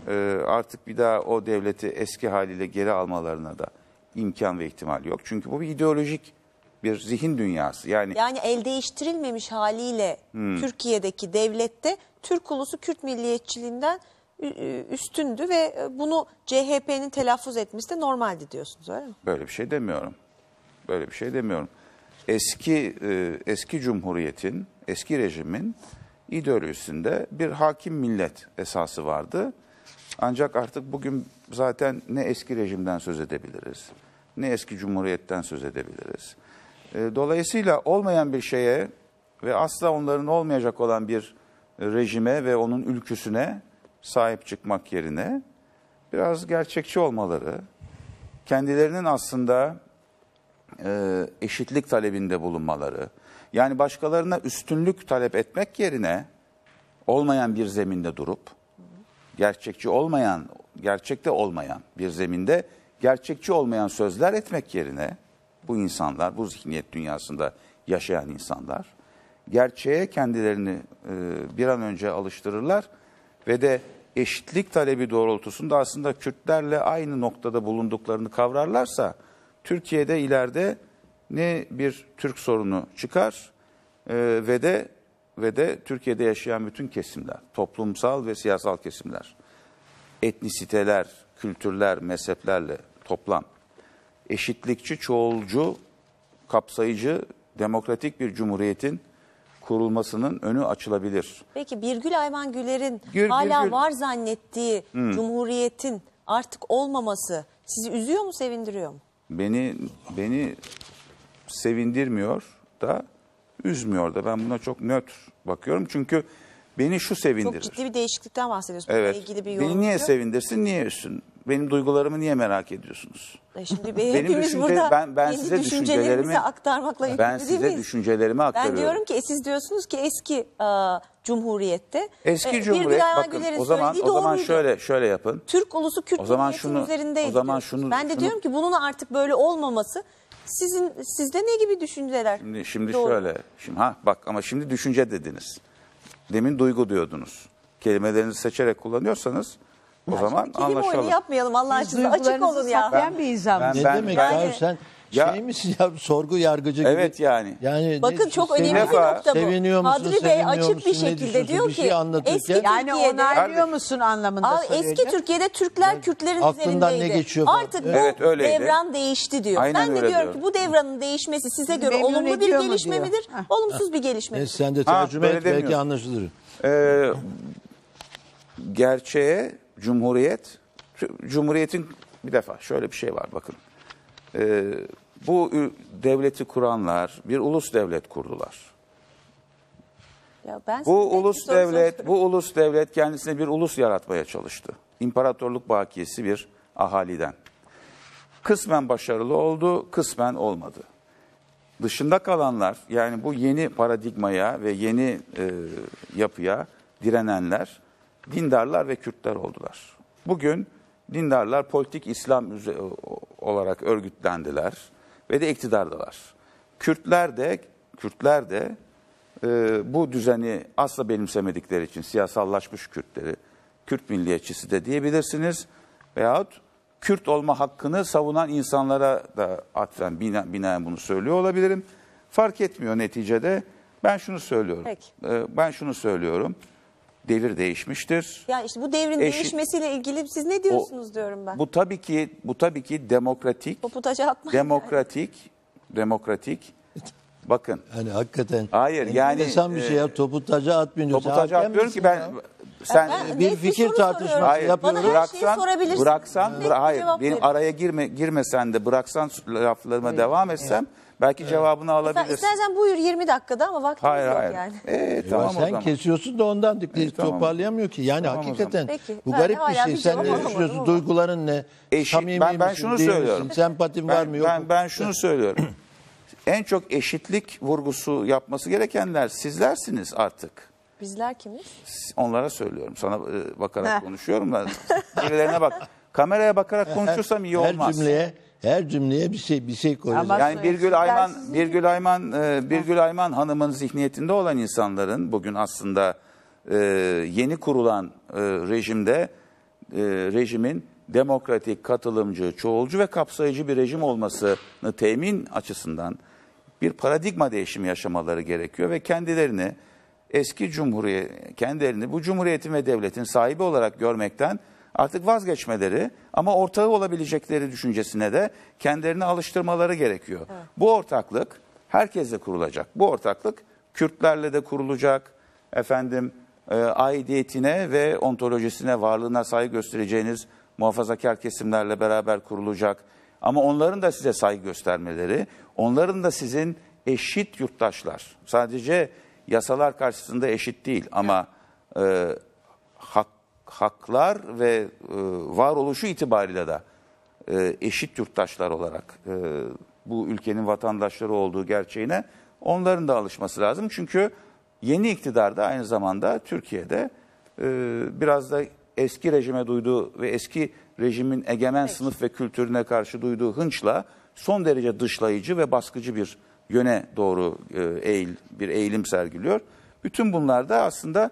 Ee, artık bir daha o devleti eski haliyle geri almalarına da imkan ve ihtimal yok. Çünkü bu bir ideolojik bir zihin dünyası. Yani yani el değiştirilmemiş haliyle hmm. Türkiye'deki devlette Türk ulusu Kürt milliyetçiliğinden üstündü ve e, bunu CHP'nin telaffuz etmesi de normaldi diyorsunuz öyle mi? Böyle bir şey demiyorum. Böyle bir şey demiyorum. Eski e, eski cumhuriyetin, eski rejimin ideolojisinde bir hakim millet esası vardı. Ancak artık bugün zaten ne eski rejimden söz edebiliriz, ne eski cumhuriyetten söz edebiliriz. E, dolayısıyla olmayan bir şeye ve asla onların olmayacak olan bir rejime ve onun ülküsüne sahip çıkmak yerine biraz gerçekçi olmaları, kendilerinin aslında e, eşitlik talebinde bulunmaları, yani başkalarına üstünlük talep etmek yerine olmayan bir zeminde durup, gerçekçi olmayan, gerçekte olmayan bir zeminde gerçekçi olmayan sözler etmek yerine bu insanlar, bu zihniyet dünyasında yaşayan insanlar gerçeğe kendilerini e, bir an önce alıştırırlar ve de eşitlik talebi doğrultusunda aslında Kürtlerle aynı noktada bulunduklarını kavrarlarsa Türkiye'de ileride ne bir Türk sorunu çıkar e, ve de ve de Türkiye'de yaşayan bütün kesimler, toplumsal ve siyasal kesimler, etnisiteler, kültürler, mezheplerle toplam eşitlikçi, çoğulcu, kapsayıcı, demokratik bir cumhuriyetin kurulmasının önü açılabilir. Peki Birgül Ayvangüler'in Gül- hala Birgül- var zannettiği hmm. Cumhuriyet'in artık olmaması sizi üzüyor mu sevindiriyor mu? Beni beni sevindirmiyor da üzmüyor da ben buna çok nötr bakıyorum. Çünkü beni şu sevindirir. Çok ciddi bir değişiklikten bahsediyorsun. Evet. ilgili bir beni niye yok. sevindirsin, niye üstün? Benim duygularımı niye merak ediyorsunuz? E şimdi be, Benim düşünce, burada ben, ben size düşüncelerimi aktarmakla yükümlü Ben size düşüncelerimi aktarıyorum. Ben diyorum ki e, siz diyorsunuz ki eski ıı, Cumhuriyet'te. Eski e, Cumhuriyet bakın o zaman o zaman şöyle şöyle yapın. Türk ulusu Kürt o zaman şunu, üzerindeydi. O zaman şunu Ben de şunu, diyorum ki bunun artık böyle olmaması sizin sizde ne gibi düşünceler? Şimdi şimdi şöyle. Şimdi ha bak ama şimdi düşünce dediniz. Demin duygu diyordunuz. Kelimelerinizi seçerek kullanıyorsanız o zaman Kelime oyunu anlaşalım. yapmayım yapmayalım Allah aşkına. Açık olun ya. saklayan Ben, Ne ben- demek ben- ya sen ya, şey misin ya sorgu yargıcı gibi? Evet yani. yani Bakın çok önemli bir nokta bu. Seviniyor musun, Kadri Bey açık bir şekilde düşünüyorsun, diyor bir şey ki anlatırken- eski Yani Türkiye'de onaylıyor musun anlamında Al, eski Türkiye'de Türkler Kürtlerin üzerindeydi. ne geçiyor falan. Artık Evet, bu öyleydi. devran değişti diyor. Aynen ben de diyorum diyorum. ki bu devranın değişmesi size göre memnun olumlu bir gelişme diyor. midir? Heh. Olumsuz bir gelişme midir? sen de Ha, tercüme böyle et belki anlaşılır. Ee, gerçeğe Cumhuriyet Cumhuriyet'in bir defa şöyle bir şey var bakın e, bu devleti kuranlar bir ulus devlet kurdular. Ya ben bu ulus devlet, bu ulus devlet kendisine bir ulus yaratmaya çalıştı. İmparatorluk bakiyesi bir ahaliden. Kısmen başarılı oldu, kısmen olmadı. Dışında kalanlar yani bu yeni paradigmaya ve yeni e, yapıya direnenler dindarlar ve Kürtler oldular. Bugün dindarlar politik İslam olarak örgütlendiler ve de iktidardalar. Kürtler de Kürtler de e, bu düzeni asla benimsemedikleri için siyasallaşmış Kürtleri Kürt milliyetçisi de diyebilirsiniz veyahut Kürt olma hakkını savunan insanlara da atfen bina, binaen bunu söylüyor olabilirim. Fark etmiyor neticede. Ben şunu söylüyorum. Peki. E, ben şunu söylüyorum devir değişmiştir. Ya işte bu devrin Eşit- değişmesiyle ilgili siz ne diyorsunuz diyorum ben. Bu tabii ki bu tabii ki demokratik, Topu taca atmayın. demokratik, demokratik. Bakın Hani hakikaten. Hayır, yani, Enteresan bir şey ya. Topu taca atmıyorsun. topu taca atmıyorum ki ben ya? sen Ben bir fikir soru tartışması Hayır, yapıyoruz. Bana her şeyi bıraksan, sorabilirsin. bıraksan, bıra- hayır, benim verin. araya girme, girmesen de bıraksan laflarıma devam etsem, Belki evet. cevabını alabilirsin. İstersen buyur 20 dakikada ama vaktimiz hayır, yok hayır. yani. Ee, tamam ya sen o zaman. kesiyorsun da ondan e, tamam. toparlayamıyor ki. Yani tamam hakikaten Peki. bu garip ben bir şey. Bir sen ne düşünüyorsun? Duyguların ne? Eşi, ben, ben şunu söylüyorum. Misin? ben, var mı yok ben, Ben şunu söylüyorum. en çok eşitlik vurgusu yapması gerekenler sizlersiniz artık. Bizler kimiz? Onlara söylüyorum. Sana e, bakarak konuşuyorum da. Birilerine bak. Kameraya bakarak konuşursam iyi olmaz. Her cümleye her cümleye bir şey bir şey koyacağız. Yani Birgül Ayman, Birgül Ayman, e, Birgül Ayman hanımın zihniyetinde olan insanların bugün aslında e, yeni kurulan e, rejimde rejimin demokratik, katılımcı, çoğulcu ve kapsayıcı bir rejim olmasını temin açısından bir paradigma değişimi yaşamaları gerekiyor ve kendilerini eski cumhuriyet kendilerini bu cumhuriyetin ve devletin sahibi olarak görmekten artık vazgeçmeleri ama ortağı olabilecekleri düşüncesine de kendilerini alıştırmaları gerekiyor. Evet. Bu ortaklık herkesle kurulacak. Bu ortaklık Kürtlerle de kurulacak. Efendim e, aidiyetine ve ontolojisine, varlığına saygı göstereceğiniz muhafazakar kesimlerle beraber kurulacak. Ama onların da size saygı göstermeleri, onların da sizin eşit yurttaşlar. Sadece yasalar karşısında eşit değil ama e, hak haklar ve e, varoluşu itibariyle de e, eşit yurttaşlar olarak e, bu ülkenin vatandaşları olduğu gerçeğine onların da alışması lazım. Çünkü yeni iktidar da aynı zamanda Türkiye'de e, biraz da eski rejime duyduğu ve eski rejimin egemen sınıf ve kültürüne karşı duyduğu hınçla son derece dışlayıcı ve baskıcı bir yöne doğru e, eğil bir eğilim sergiliyor. Bütün bunlar da aslında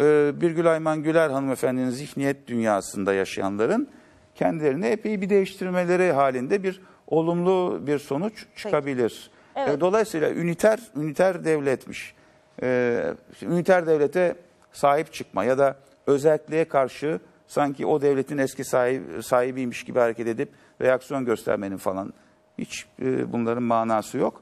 e, Birgül Ayman Güler hanımefendinin zihniyet dünyasında yaşayanların kendilerini epey bir değiştirmeleri halinde bir olumlu bir sonuç çıkabilir. Ee, evet. dolayısıyla üniter üniter devletmiş. E, üniter devlete sahip çıkma ya da özelliğe karşı sanki o devletin eski sahibi, sahibiymiş gibi hareket edip reaksiyon göstermenin falan hiç e, bunların manası yok.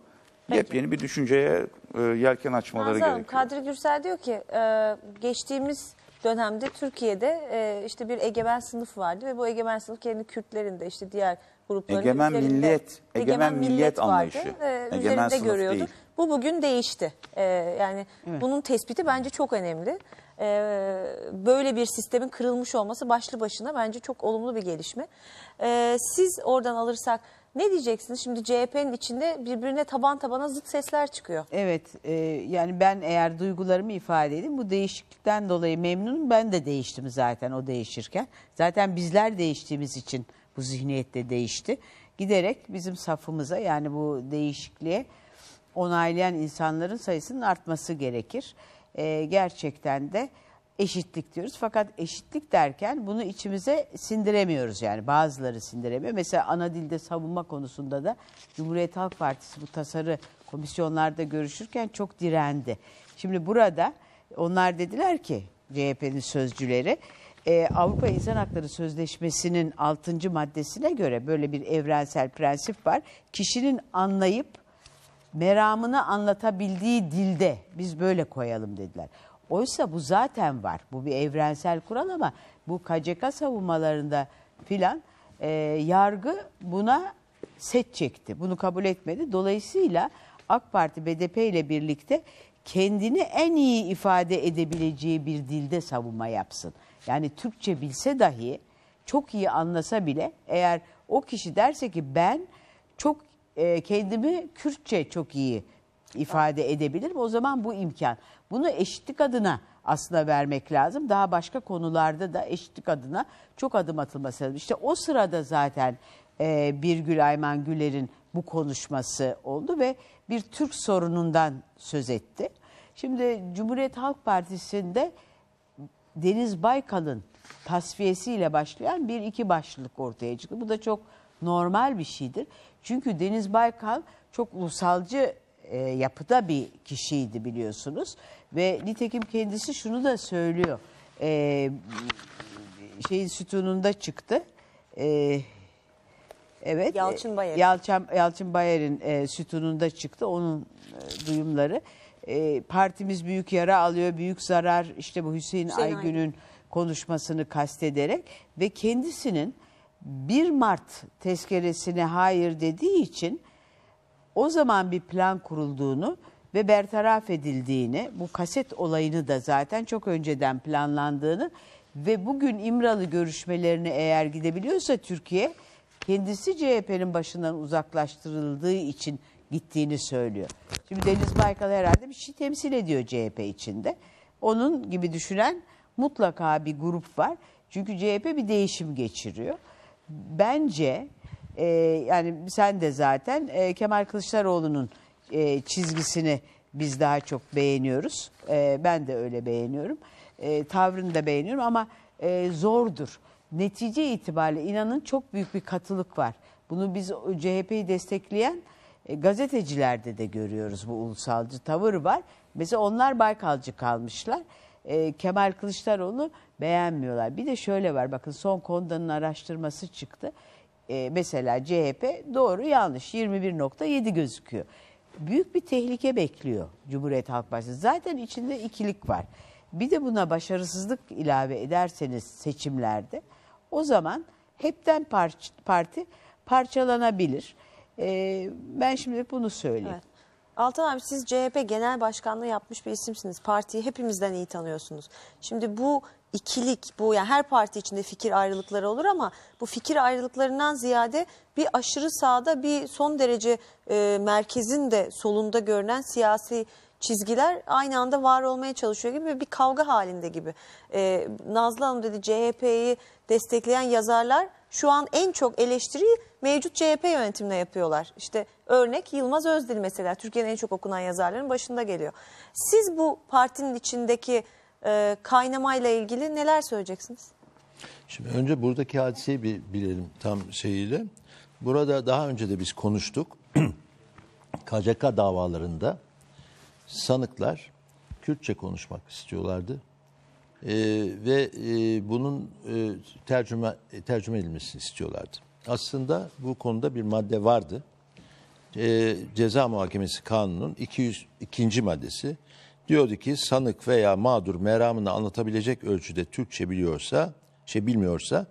Peki. yepyeni bir düşünceye e, yelken açmaları Nazım, gerekiyor. Kadri Gürsel diyor ki e, geçtiğimiz dönemde Türkiye'de e, işte bir egemen sınıf vardı ve bu egemen sınıf kendi Kürtlerin de işte diğer grupların egemen üzerinde, millet, egemen, egemen millet, anlayışı. vardı. E, egemen üzerinde görüyorduk. Değil. Bu bugün değişti. E, yani evet. bunun tespiti bence çok önemli. E, böyle bir sistemin kırılmış olması başlı başına bence çok olumlu bir gelişme. E, siz oradan alırsak ne diyeceksiniz? Şimdi CHP'nin içinde birbirine taban tabana zıt sesler çıkıyor. Evet e, yani ben eğer duygularımı ifade edeyim bu değişiklikten dolayı memnunum. Ben de değiştim zaten o değişirken. Zaten bizler değiştiğimiz için bu zihniyette değişti. Giderek bizim safımıza yani bu değişikliğe onaylayan insanların sayısının artması gerekir. E, gerçekten de eşitlik diyoruz. Fakat eşitlik derken bunu içimize sindiremiyoruz yani bazıları sindiremiyor. Mesela ana dilde savunma konusunda da Cumhuriyet Halk Partisi bu tasarı komisyonlarda görüşürken çok direndi. Şimdi burada onlar dediler ki CHP'nin sözcüleri e, Avrupa İnsan Hakları Sözleşmesi'nin 6. maddesine göre böyle bir evrensel prensip var. Kişinin anlayıp meramını anlatabildiği dilde biz böyle koyalım dediler. Oysa bu zaten var. Bu bir evrensel kural ama bu KCK savunmalarında filan e, yargı buna set çekti. Bunu kabul etmedi. Dolayısıyla AK Parti BDP ile birlikte kendini en iyi ifade edebileceği bir dilde savunma yapsın. Yani Türkçe bilse dahi çok iyi anlasa bile eğer o kişi derse ki ben çok e, kendimi Kürtçe çok iyi ifade edebilirim o zaman bu imkan. Bunu eşitlik adına aslında vermek lazım. Daha başka konularda da eşitlik adına çok adım atılması lazım. İşte o sırada zaten e, Birgül Ayman Güler'in bu konuşması oldu ve bir Türk sorunundan söz etti. Şimdi Cumhuriyet Halk Partisi'nde Deniz Baykal'ın tasfiyesiyle başlayan bir iki başlılık ortaya çıktı. Bu da çok normal bir şeydir. Çünkü Deniz Baykal çok ulusalcı e, yapıda bir kişiydi biliyorsunuz. Ve nitekim kendisi şunu da söylüyor. Ee, şeyin sütununda çıktı. Ee, evet. Yalçın e, Bayer. Yalçın, Yalçın Bayer'in e, sütununda çıktı. Onun e, duyumları. E, partimiz büyük yara alıyor, büyük zarar. İşte bu Hüseyin, Hüseyin Aygün'ün konuşmasını kastederek ve kendisinin 1 Mart tezkeresine hayır dediği için o zaman bir plan kurulduğunu ve bertaraf edildiğini, bu kaset olayını da zaten çok önceden planlandığını ve bugün İmralı görüşmelerine eğer gidebiliyorsa Türkiye kendisi CHP'nin başından uzaklaştırıldığı için gittiğini söylüyor. Şimdi Deniz Baykal herhalde bir şey temsil ediyor CHP içinde. Onun gibi düşünen mutlaka bir grup var. Çünkü CHP bir değişim geçiriyor. Bence e, yani sen de zaten e, Kemal Kılıçdaroğlu'nun e, çizgisini biz daha çok beğeniyoruz. E, ben de öyle beğeniyorum. E, tavrını da beğeniyorum ama e, zordur. Netice itibariyle inanın çok büyük bir katılık var. Bunu biz CHP'yi destekleyen e, gazetecilerde de görüyoruz bu ulusalcı tavır var. Mesela onlar Baykalcı kalmışlar. E, Kemal Kılıçdaroğlu beğenmiyorlar. Bir de şöyle var bakın son Konda'nın araştırması çıktı. E, mesela CHP doğru yanlış 21.7 gözüküyor büyük bir tehlike bekliyor Cumhuriyet Halk Partisi. Zaten içinde ikilik var. Bir de buna başarısızlık ilave ederseniz seçimlerde o zaman hepten parti, parti parçalanabilir. Ee, ben şimdi bunu söyleyeyim. Evet. Altan abi siz CHP genel başkanlığı yapmış bir isimsiniz. Partiyi hepimizden iyi tanıyorsunuz. Şimdi bu ikilik bu yani her parti içinde fikir ayrılıkları olur ama bu fikir ayrılıklarından ziyade bir aşırı sağda bir son derece e, merkezin de solunda görünen siyasi çizgiler aynı anda var olmaya çalışıyor gibi bir kavga halinde gibi. E, Nazlı Hanım dedi CHP'yi destekleyen yazarlar şu an en çok eleştiriyi mevcut CHP yönetimine yapıyorlar. İşte örnek Yılmaz Özdil mesela Türkiye'nin en çok okunan yazarların başında geliyor. Siz bu partinin içindeki e, kaynamayla ilgili neler söyleyeceksiniz? Şimdi önce buradaki hadiseyi bir bilelim tam şeyiyle. Burada daha önce de biz konuştuk. KCK davalarında sanıklar Kürtçe konuşmak istiyorlardı. Ee, ve e, bunun e, tercüme tercüme edilmesini istiyorlardı. Aslında bu konuda bir madde vardı. E, Ceza Muhakemesi Kanunu'nun 202. maddesi diyordu ki sanık veya mağdur meramını anlatabilecek ölçüde Türkçe biliyorsa, şey bilmiyorsa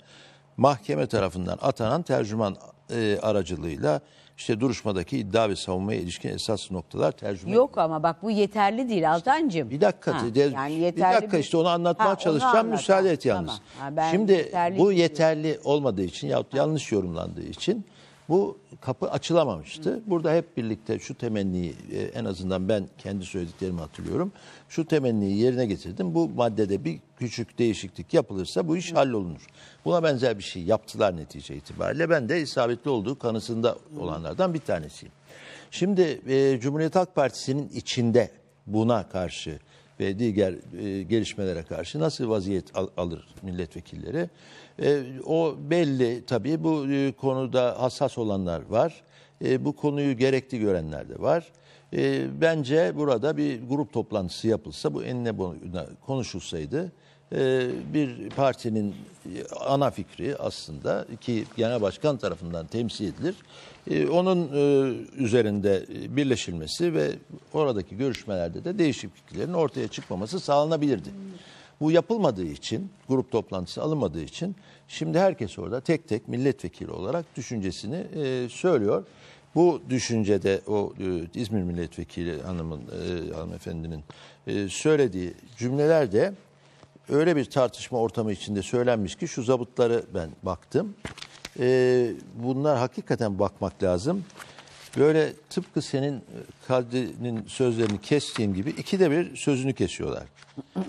mahkeme tarafından atanan tercüman e, aracılığıyla işte duruşmadaki iddia ve savunmaya ilişkin esas noktalar tercüme. Yok edildi. ama bak bu yeterli değil Altancığım. Bir dakika. Ha, de, yani yeterli bir dakika işte onu anlatmaya ha, çalışacağım. Onu müsaade et yalnız. Tamam. Ha, Şimdi yeterli bu yeterli olmadığı için yahut yanlış yorumlandığı için bu kapı açılamamıştı. Burada hep birlikte şu temenniyi e, en azından ben kendi söylediklerimi hatırlıyorum. Şu temenniyi yerine getirdim. Bu maddede bir küçük değişiklik yapılırsa bu iş hallolunur. Buna benzer bir şey yaptılar netice itibariyle. Ben de isabetli olduğu kanısında olanlardan bir tanesiyim. Şimdi e, Cumhuriyet Halk Partisi'nin içinde buna karşı ve diğer e, gelişmelere karşı nasıl vaziyet alır milletvekilleri? E, o belli tabii bu e, konuda hassas olanlar var. E, bu konuyu gerekli görenler de var. E, bence burada bir grup toplantısı yapılsa bu enine boyuna konuşulsaydı e, bir partinin ana fikri aslında ki genel başkan tarafından temsil edilir. E, onun e, üzerinde birleşilmesi ve oradaki görüşmelerde de değişikliklerin ortaya çıkmaması sağlanabilirdi. Bu yapılmadığı için, grup toplantısı alınmadığı için Şimdi herkes orada tek tek milletvekili olarak düşüncesini e, söylüyor. Bu düşüncede o e, İzmir milletvekili hanımın e, hanımefendinin e, söylediği cümleler de öyle bir tartışma ortamı içinde söylenmiş ki şu zabıtları ben baktım. E, bunlar hakikaten bakmak lazım. Böyle tıpkı senin Kadri'nin sözlerini kestiğim gibi ikide bir sözünü kesiyorlar.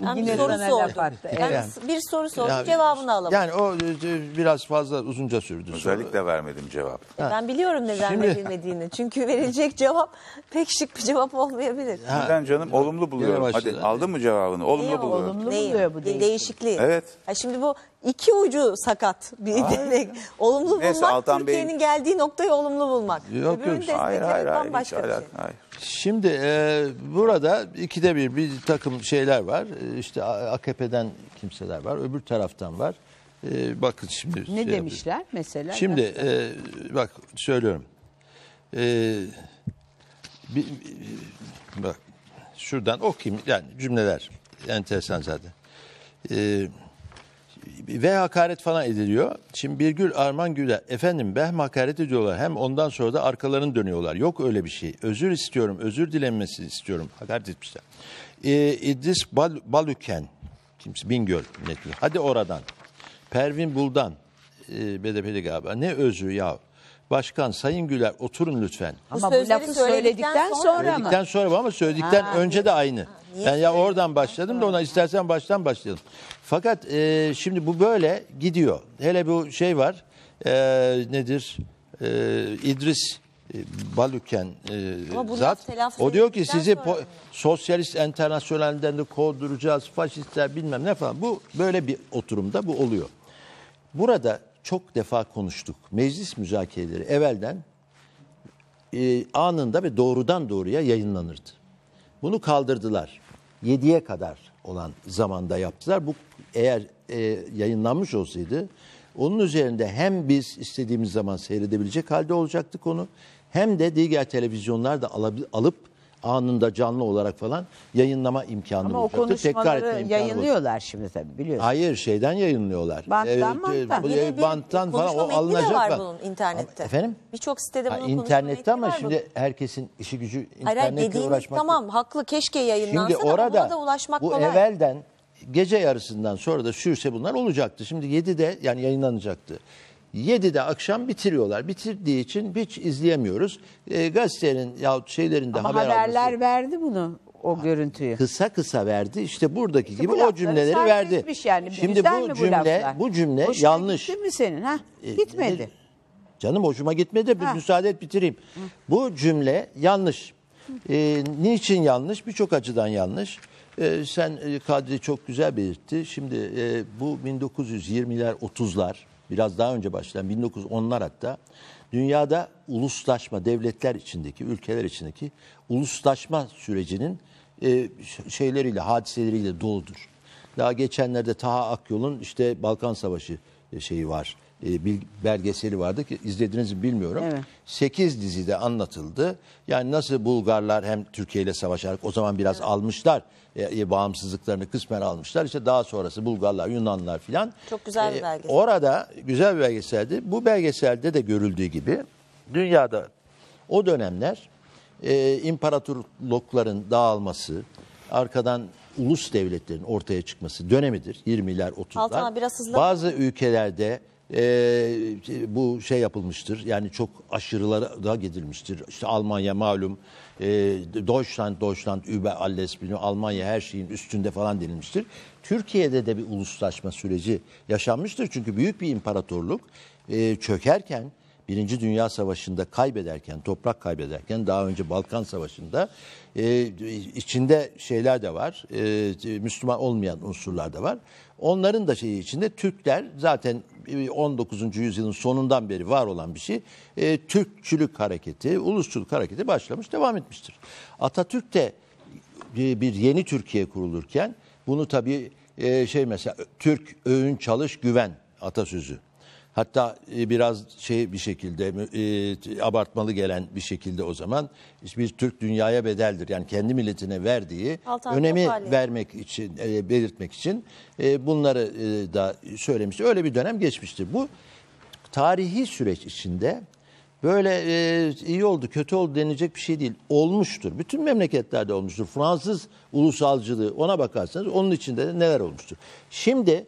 Yani bir soru sordum. Yani, bir soru sordum. yani, cevabını alamadım. Yani o e, e, biraz fazla uzunca sürdü. Özellikle sonra. vermedim cevap. Ha. Ben biliyorum neden Şimdi, verilmediğini. Çünkü verilecek cevap pek şık bir cevap olmayabilir. Ha. Neden canım? Olumlu buluyorum. Hadi aldın mı cevabını? Olumlu Niye buluyorum. Olumlu Neyi? buluyor bu değişikliği. değişikliği. Evet. Ha, şimdi bu iki ucu sakat bir Hayır. Olumlu Neyse, bulmak Türkiye'nin Bey'in geldiği noktayı olumlu bulmak. Yok, Öbürünü yok. Hayır hayır hayır. Hiç, şey. hayır, hayır. Şimdi e, burada ikide bir bir takım şeyler var. E, işte AKP'den kimseler var. Öbür taraftan var. E, bakın şimdi. Ne şey demişler yapayım. mesela? Şimdi e, bak söylüyorum. E, bir, bir, bak şuradan okuyayım. Yani cümleler enteresan zaten. E, ve hakaret falan ediliyor. Şimdi Birgül Arman Güler efendim behm hakaret ediyorlar hem ondan sonra da arkalarını dönüyorlar. Yok öyle bir şey. Özür istiyorum. Özür dilenmesini istiyorum. Hakaret etmişler. Ee, İdris Bal Baluken kimse Bingöl Hadi oradan. Pervin Buldan e, BDP'li galiba. Ne özü ya Başkan Sayın Güler oturun lütfen. Ama bu sözleri lafı söyledikten, sonra, mı? Söyledikten sonra mı ama söyledikten ha, önce de aynı. Niye yani ya oradan başladım da ona istersen baştan başlayalım. Fakat e, şimdi bu böyle gidiyor. Hele bu şey var. E, nedir? E, İdris Balüken e, e zat. O diyor ki sizi sosyalist internasyonelden de kovduracağız, faşistler bilmem ne falan. Bu böyle bir oturumda bu oluyor. Burada çok defa konuştuk. Meclis müzakereleri evvelden e, anında ve doğrudan doğruya yayınlanırdı. Bunu kaldırdılar. 7'ye kadar olan zamanda yaptılar. Bu eğer e, yayınlanmış olsaydı onun üzerinde hem biz istediğimiz zaman seyredebilecek halde olacaktık onu hem de diğer televizyonlar da alıp anında canlı olarak falan yayınlama imkanı Ama olacaktı. o konuşmaları yayınlıyorlar şimdi tabii biliyorsun. Hayır şeyden yayınlıyorlar. Banttan e, banttan. Bir banttan falan o metni de alınacak var falan. bunun internette. Efendim? Birçok sitede bunun Ha, konuşma internette metni ama şimdi bunun. herkesin işi gücü Hayır, hayır, internetle uğraşmak. tamam haklı keşke yayınlansa Şimdi ama orada buna da ulaşmak bu kolay. evvelden gece yarısından sonra da sürse bunlar olacaktı. Şimdi 7'de yani yayınlanacaktı. 7'de akşam bitiriyorlar. Bitirdiği için hiç izleyemiyoruz. E, gazetenin ya şeylerinde Ama haber haberler alması, verdi bunu o görüntüyü. Kısa kısa verdi. İşte buradaki işte gibi bu o cümleleri verdi. Yani. Şimdi Güzel bu, bu cümle bu cümle yanlış. Gitti mi senin? Ha? Gitmedi. Ee, e, Canım hoşuma gitmedi. Bir müsaade et bitireyim. Hı. Bu cümle yanlış. E, niçin yanlış? Birçok açıdan yanlış. E, sen Kadri çok güzel belirtti. Şimdi e, bu 1920'ler 30'lar biraz daha önce başlayan 1910'lar hatta dünyada uluslaşma devletler içindeki ülkeler içindeki uluslaşma sürecinin e, şeyleriyle hadiseleriyle doludur. Daha geçenlerde Taha Akyol'un işte Balkan Savaşı e, şeyi var. E, belgeseli vardı ki izlediniz mi bilmiyorum. Evet. 8 dizide anlatıldı. Yani nasıl Bulgarlar hem Türkiye ile savaşarak o zaman biraz evet. almışlar e, e bağımsızlıklarını kısmen almışlar. İşte daha sonrası Bulgarlar, Yunanlar filan. Çok güzel bir e, belgesel. E, orada güzel bir belgeseldi. Bu belgeselde de görüldüğü gibi dünyada o dönemler e, imparatorlukların dağılması, arkadan ulus devletlerin ortaya çıkması dönemidir. 20'ler, 30'lar. Biraz hızlı. Bazı ülkelerde e, bu şey yapılmıştır. Yani çok aşırılara da gidilmiştir. İşte Almanya malum e, Deutschland, Deutschland, über alles Almanya her şeyin üstünde falan denilmiştir. Türkiye'de de bir uluslaşma süreci yaşanmıştır. Çünkü büyük bir imparatorluk e, çökerken Birinci Dünya Savaşı'nda kaybederken, toprak kaybederken daha önce Balkan Savaşı'nda e, içinde şeyler de var, e, Müslüman olmayan unsurlar da var. Onların da şeyi içinde Türkler zaten 19. E, yüzyılın sonundan beri var olan bir şey. E, Türkçülük hareketi, ulusçuluk hareketi başlamış, devam etmiştir. Atatürk de e, bir yeni Türkiye kurulurken bunu tabii e, şey mesela Türk öğün çalış güven atasözü Hatta e, biraz şey bir şekilde e, abartmalı gelen bir şekilde o zaman bir Türk dünyaya bedeldir. Yani kendi milletine verdiği Altan önemi Topali. vermek için e, belirtmek için bunları da söylemişti. Öyle bir dönem geçmişti. Bu tarihi süreç içinde böyle iyi oldu kötü oldu denilecek bir şey değil. Olmuştur. Bütün memleketlerde olmuştur. Fransız ulusalcılığı ona bakarsanız onun içinde de neler olmuştur. Şimdi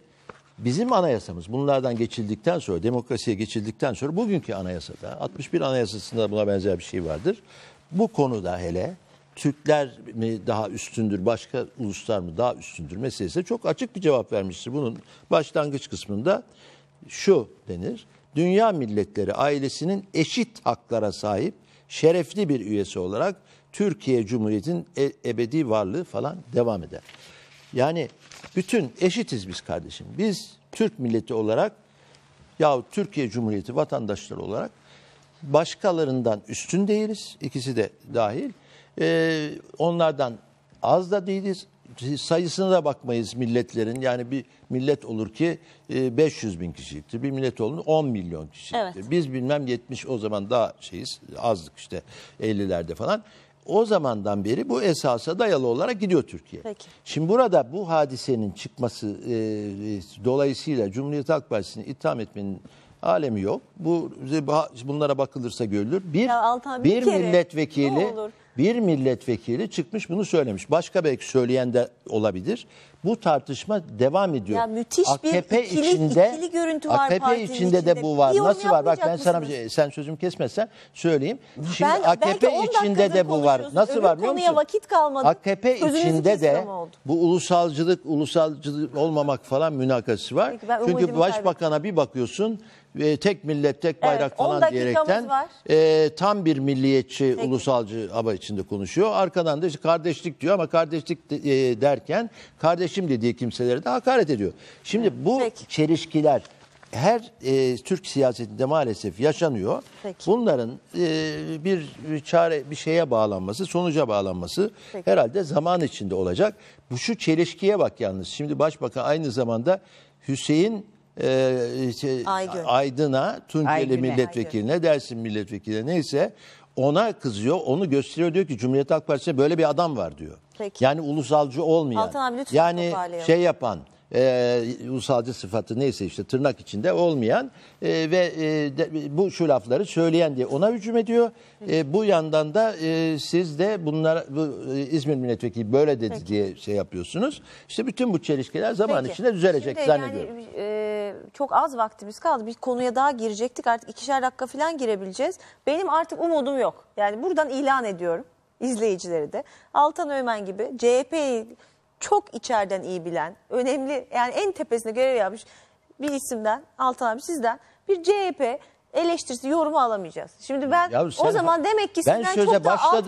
Bizim anayasamız bunlardan geçildikten sonra, demokrasiye geçildikten sonra bugünkü anayasada, 61 anayasasında buna benzer bir şey vardır. Bu konuda hele Türkler mi daha üstündür, başka uluslar mı daha üstündür meselesi çok açık bir cevap vermiştir. Bunun başlangıç kısmında şu denir. Dünya milletleri ailesinin eşit haklara sahip şerefli bir üyesi olarak Türkiye Cumhuriyeti'nin e-, ebedi varlığı falan devam eder. Yani bütün eşitiz biz kardeşim. Biz Türk milleti olarak yahut Türkiye Cumhuriyeti vatandaşları olarak başkalarından üstün değiliz. İkisi de dahil. Ee, onlardan az da değiliz. Sayısına da bakmayız milletlerin. Yani bir millet olur ki 500 e, bin kişiydi Bir millet olur 10 milyon kişiydi. Evet. Biz bilmem 70 o zaman daha şeyiz azdık işte 50'lerde falan o zamandan beri bu esasa dayalı olarak gidiyor Türkiye. Peki. Şimdi burada bu hadisenin çıkması e, e dolayısıyla Cumhuriyet Halk Partisi'ni itham etmenin alemi yok. Bu bunlara bakılırsa görülür. Bir ya Altan, bir, bir kere, milletvekili bir milletvekili çıkmış bunu söylemiş. Başka belki söyleyen de olabilir. Bu tartışma devam ediyor. Ya müthiş AKP bir ikili, içinde, ikili görüntü var AKP içinde, içinde de bu var. Nasıl var? Bak ben sana mısınız? Şey- sen sözüm kesmezsen söyleyeyim. Şimdi ben, AKP içinde de bu var. Nasıl Öbür var biliyor musun? vakit kalmadı. AKP Sözünüzü içinde de bu ulusalcılık, ulusalcılık olmamak falan münakası var. Peki, Çünkü başbakana kaybettim. bir bakıyorsun e, tek millet tek bayrak evet, falan diyerekten e, tam bir milliyetçi Peki. ulusalcı hava içinde konuşuyor. Arkadan da işte kardeşlik diyor ama kardeşlik de, e, derken kardeşim dediği kimselere de hakaret ediyor. Şimdi Hı. bu Peki. çelişkiler her e, Türk siyasetinde maalesef yaşanıyor. Peki. Bunların e, bir çare bir şeye bağlanması, sonuca bağlanması Peki. herhalde zaman içinde olacak. Bu şu çelişkiye bak yalnız. Şimdi başbakan aynı zamanda Hüseyin e, şey, Aygün. Aydın'a, Tunceli Aygün'e. milletvekiline, Aygün. Dersim milletvekiline neyse ona kızıyor, onu gösteriyor diyor ki Cumhuriyet Halk Partisi'nde böyle bir adam var diyor. Peki. Yani ulusalcı olmayan. Altan abi lütfen Yani şey yapan, e, ulusalcı sıfatı neyse işte tırnak içinde olmayan e, ve e, de, bu şu lafları söyleyen diye ona hücum ediyor. E, bu yandan da e, siz de bunlar bu, İzmir milletvekili böyle dedi Peki. diye şey yapıyorsunuz. İşte bütün bu çelişkiler zaman Peki. içinde düzelecek Şimdi zannediyorum. Yani, e, çok az vaktimiz kaldı. Bir konuya daha girecektik artık ikişer dakika falan girebileceğiz. Benim artık umudum yok. Yani buradan ilan ediyorum izleyicileri de. Altan Öğmen gibi CHP'yi çok içeriden iyi bilen, önemli yani en tepesinde görev yapmış bir isimden, Altan abi sizden bir CHP eleştirisi, yorumu alamayacağız. Şimdi ben ya sen, o zaman demek ki ben sizden çok da alt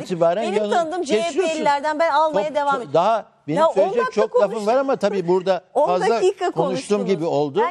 itibaren benim tanıdığım CHP'lilerden ben almaya top, devam ediyorum. Daha benim söyleyecek çok konuştum. lafım var ama tabii burada fazla konuştuğum gibi oldu.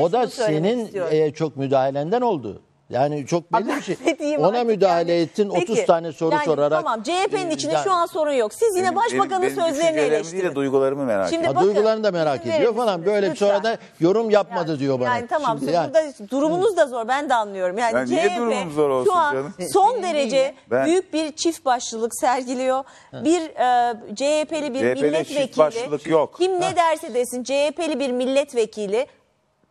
O da senin e, çok müdahalenden oldu. Yani çok belli bir şey. Ona müdahale yani. ettin Peki, 30 tane soru yani, sorarak. Tamam CHP'nin e, içinde yani, şu an sorun yok. Siz yine benim, başbakanın benim, benim eleştirin. De duygularımı merak ediyorum. Şimdi duygularını da merak ediyor falan. Böyle lütfen. sonra da yorum yapmadı yani, diyor bana. Yani tamam Şimdi, yani. durumunuz da zor ben de anlıyorum. Yani, yani CHP niye durumum zor olsun şu an canım? son ee, derece ben, büyük bir çift başlılık sergiliyor. Bir e, CHP'li bir CHP'de milletvekili. Çift başlılık yok. Kim ne derse desin CHP'li bir milletvekili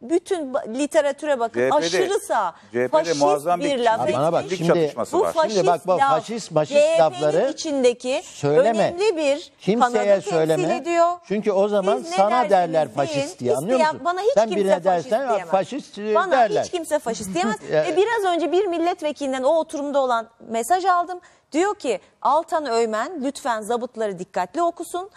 bütün literatüre bakın CHP'de aşırı sağ, CHP'de faşist muazzam bir bir laf. Bana bak, şimdi- bu faşist Şimdi bak, bak, laf, faşist- faşist CHP'nin lafları içindeki söyleme. önemli bir Kimseye söyleme. ediyor. Çünkü o zaman sana derler faşist diye anlıyor isteyen- musun? Bana hiç Sen kimse birine faşist dersen diyemez. faşist e, Bana derler. hiç kimse faşist diyemez. Ya- Ve biraz önce bir milletvekilinden o oturumda olan mesaj aldım. Diyor ki Altan Öymen lütfen zabıtları dikkatli okusun.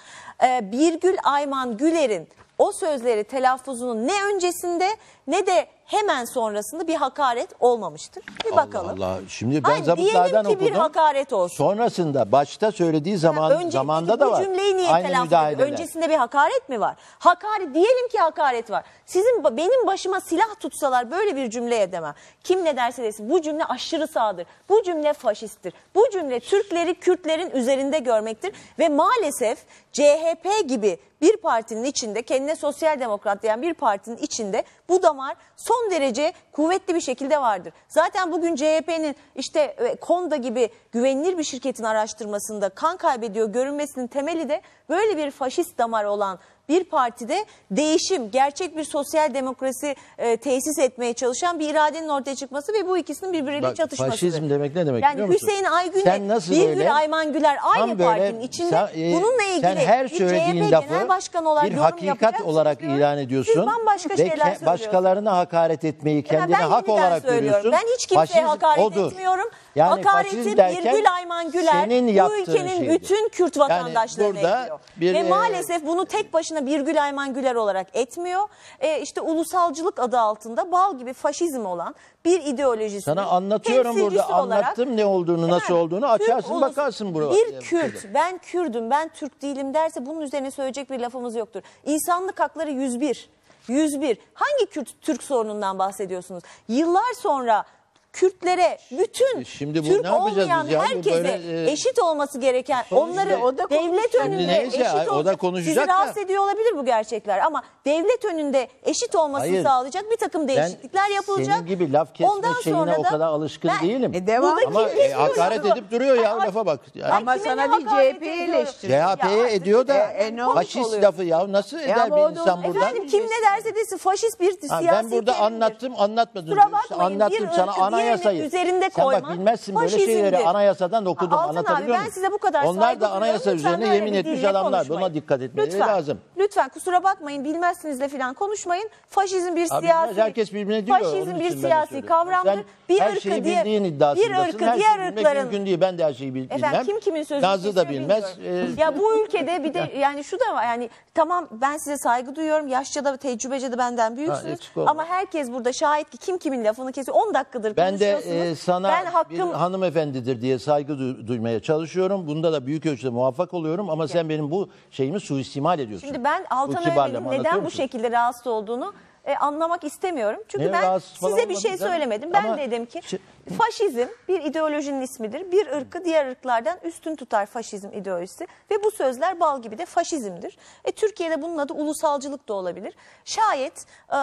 Ee, Birgül Ayman Güler'in o sözleri telaffuzunun ne öncesinde ne de hemen sonrasında bir hakaret olmamıştır. Bir bakalım. Allah şimdi ben Hayır, zabıtlardan okudum. bir hakaret olsun. Sonrasında başta söylediği zaman ha, önce, zamanda da var. cümleyi niye Aynı telaffuz Öncesinde bir hakaret mi var? Hakaret diyelim ki hakaret var. Sizin benim başıma silah tutsalar böyle bir cümle edemem. Kim ne derse desin bu cümle aşırı sağdır. Bu cümle faşisttir. Bu cümle Türkleri Kürtlerin üzerinde görmektir ve maalesef CHP gibi bir partinin içinde kendine sosyal demokrat diyen bir partinin içinde bu damar son derece kuvvetli bir şekilde vardır. Zaten bugün CHP'nin işte e, Konda gibi güvenilir bir şirketin araştırmasında kan kaybediyor görünmesinin temeli de böyle bir faşist damar olan bir partide değişim, gerçek bir sosyal demokrasi e, tesis etmeye çalışan bir iradenin ortaya çıkması ve bu ikisinin birbiriyle Bak, çatışmasıdır. Faşizm demek ne demek yani biliyor musun? Hüseyin Aygün'le Birgül Ayman Güler aynı böyle, partinin içinde sen, e, bununla ilgili sen her söylediğin bir CHP lafı Genel Başkanı olarak bir hakikat olarak ilan ediyorsun. Siz bambaşka ve ke- başkalarına hakaret etmeyi kendine hak olarak söylüyorum. görüyorsun. Ben hiç kimseye Faşizm hakaret odur. etmiyorum. Yani Hakaretin Birgül Ayman Güler bu ülkenin şeydi. bütün Kürt vatandaşlarına yani ediyor. Bir, Ve e, maalesef bunu tek başına Birgül Ayman Güler olarak etmiyor. E, işte ulusalcılık adı altında bal gibi faşizm olan bir ideolojisi. Sana anlatıyorum burada olarak, anlattım ne olduğunu nasıl olduğunu açarsın Kürt, bakarsın buraya. Bir Kürt ben Kürdüm ben Türk değilim derse bunun üzerine söyleyecek bir lafımız yoktur. İnsanlık hakları 101. 101. Hangi Kürt Türk sorunundan bahsediyorsunuz? Yıllar sonra Kürtlere bütün Şimdi bu Türk ne yapacağız olmayan ya? herkese böyle, e, eşit olması gereken Sonuçta- onları O da devlet önünde Neyse, eşit o da konuşacak Sizi da. rahatsız ediyor olabilir bu gerçekler ama devlet önünde eşit olmasını Hayır. sağlayacak bir takım değişiklikler yapılacak. Senin gibi laf kesme Ondan şeyine sonra o kadar alışkın Ben- değilim. E, devam. Buradaki Ama e, hakaret edip duruyor ya lafa bak. Yani. Ama sana bir hakaret CHP'yi ediyorum? eleştiriyor. CHP'ye ediyor da e, e, faşist oluyor? lafı ya nasıl eder o da bir insan olur. buradan? Efendim kim ne derse desin faşist bir Ha, siyasi ben burada anlattım anlatmadım. Kusura bakmayın, Anlattım bir sana ırkı, ana anayasayı. üzerinde Sen koyma. bak bilmezsin böyle şeyleri anayasadan okudum Aa, Altan abi anlatabiliyor ben size bu kadar Onlar da duyuyorum. anayasa üzerine yemin etmiş dille adamlar. konuşmayın. Buna dikkat etmeleri Lütfen. lazım lütfen kusura bakmayın bilmezsiniz de filan konuşmayın. Faşizm bir Abi siyasi herkes birbirine diyor. Faşizm bir siyasi kavramdır. Sen bir her ırkı şeyi diye, bildiğin iddiasındasın. Bir ırkı her diğer Her ırkların. mümkün değil. Ben de her şeyi bil, Efendim, kim kimin sözünü Nazlı da bilmez. Bilmiyorum. Ee, ya bu ülkede bir de yani şu da var yani tamam ben size saygı duyuyorum. Yaşça da tecrübece de benden büyüksünüz. Ha, ama herkes burada şahit ki kim kimin lafını kesiyor. 10 dakikadır ben konuşuyorsunuz. Ben de e, sana ben hakkım... bir hanımefendidir diye saygı duymaya çalışıyorum. Bunda da büyük ölçüde muvaffak oluyorum ama Peki. sen benim bu şeyimi suistimal ediyorsun. Şimdi ben Altan Öğren'in neden bu şekilde rahatsız olduğunu e, anlamak istemiyorum. Çünkü Niye ben size bir şey söylemedim. Ben Ama- dedim ki şey- faşizm bir ideolojinin ismidir. Bir ırkı diğer ırklardan üstün tutar faşizm ideolojisi ve bu sözler bal gibi de faşizmdir. E, Türkiye'de bunun adı ulusalcılık da olabilir. Şayet e,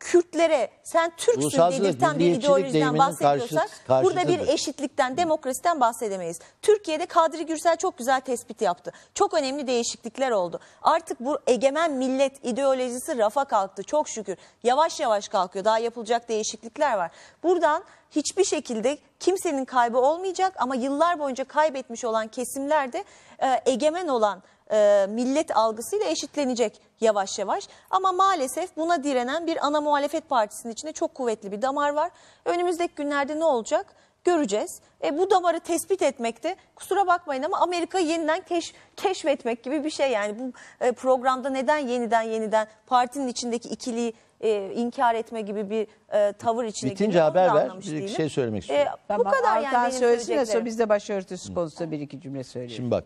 Kürtlere sen Türksün dedirten bir ideolojiden bahsediyorsak karşı, burada bir eşitlikten, demokrasiden bahsedemeyiz. Türkiye'de Kadri Gürsel çok güzel tespit yaptı. Çok önemli değişiklikler oldu. Artık bu egemen millet ideolojisi rafa kalktı çok şükür. Yavaş yavaş kalkıyor. Daha yapılacak değişiklikler var. Buradan hiçbir şekilde kimsenin kaybı olmayacak ama yıllar boyunca kaybetmiş olan kesimler de e, egemen olan e, millet algısıyla eşitlenecek yavaş yavaş. Ama maalesef buna direnen bir ana muhalefet partisinin içinde çok kuvvetli bir damar var. Önümüzdeki günlerde ne olacak? göreceğiz. E, bu damarı tespit etmekte kusura bakmayın ama Amerika yeniden keş, keşfetmek gibi bir şey. Yani bu e, programda neden yeniden yeniden partinin içindeki ikiliği e, inkar etme gibi bir e, tavır içine Bitince giriyor. haber ver. Bir şey söylemek e, istiyorum. E, bu tamam, kadar yani söylesin de biz de başörtüsü konusunda bir iki cümle söyleyelim. Şimdi bak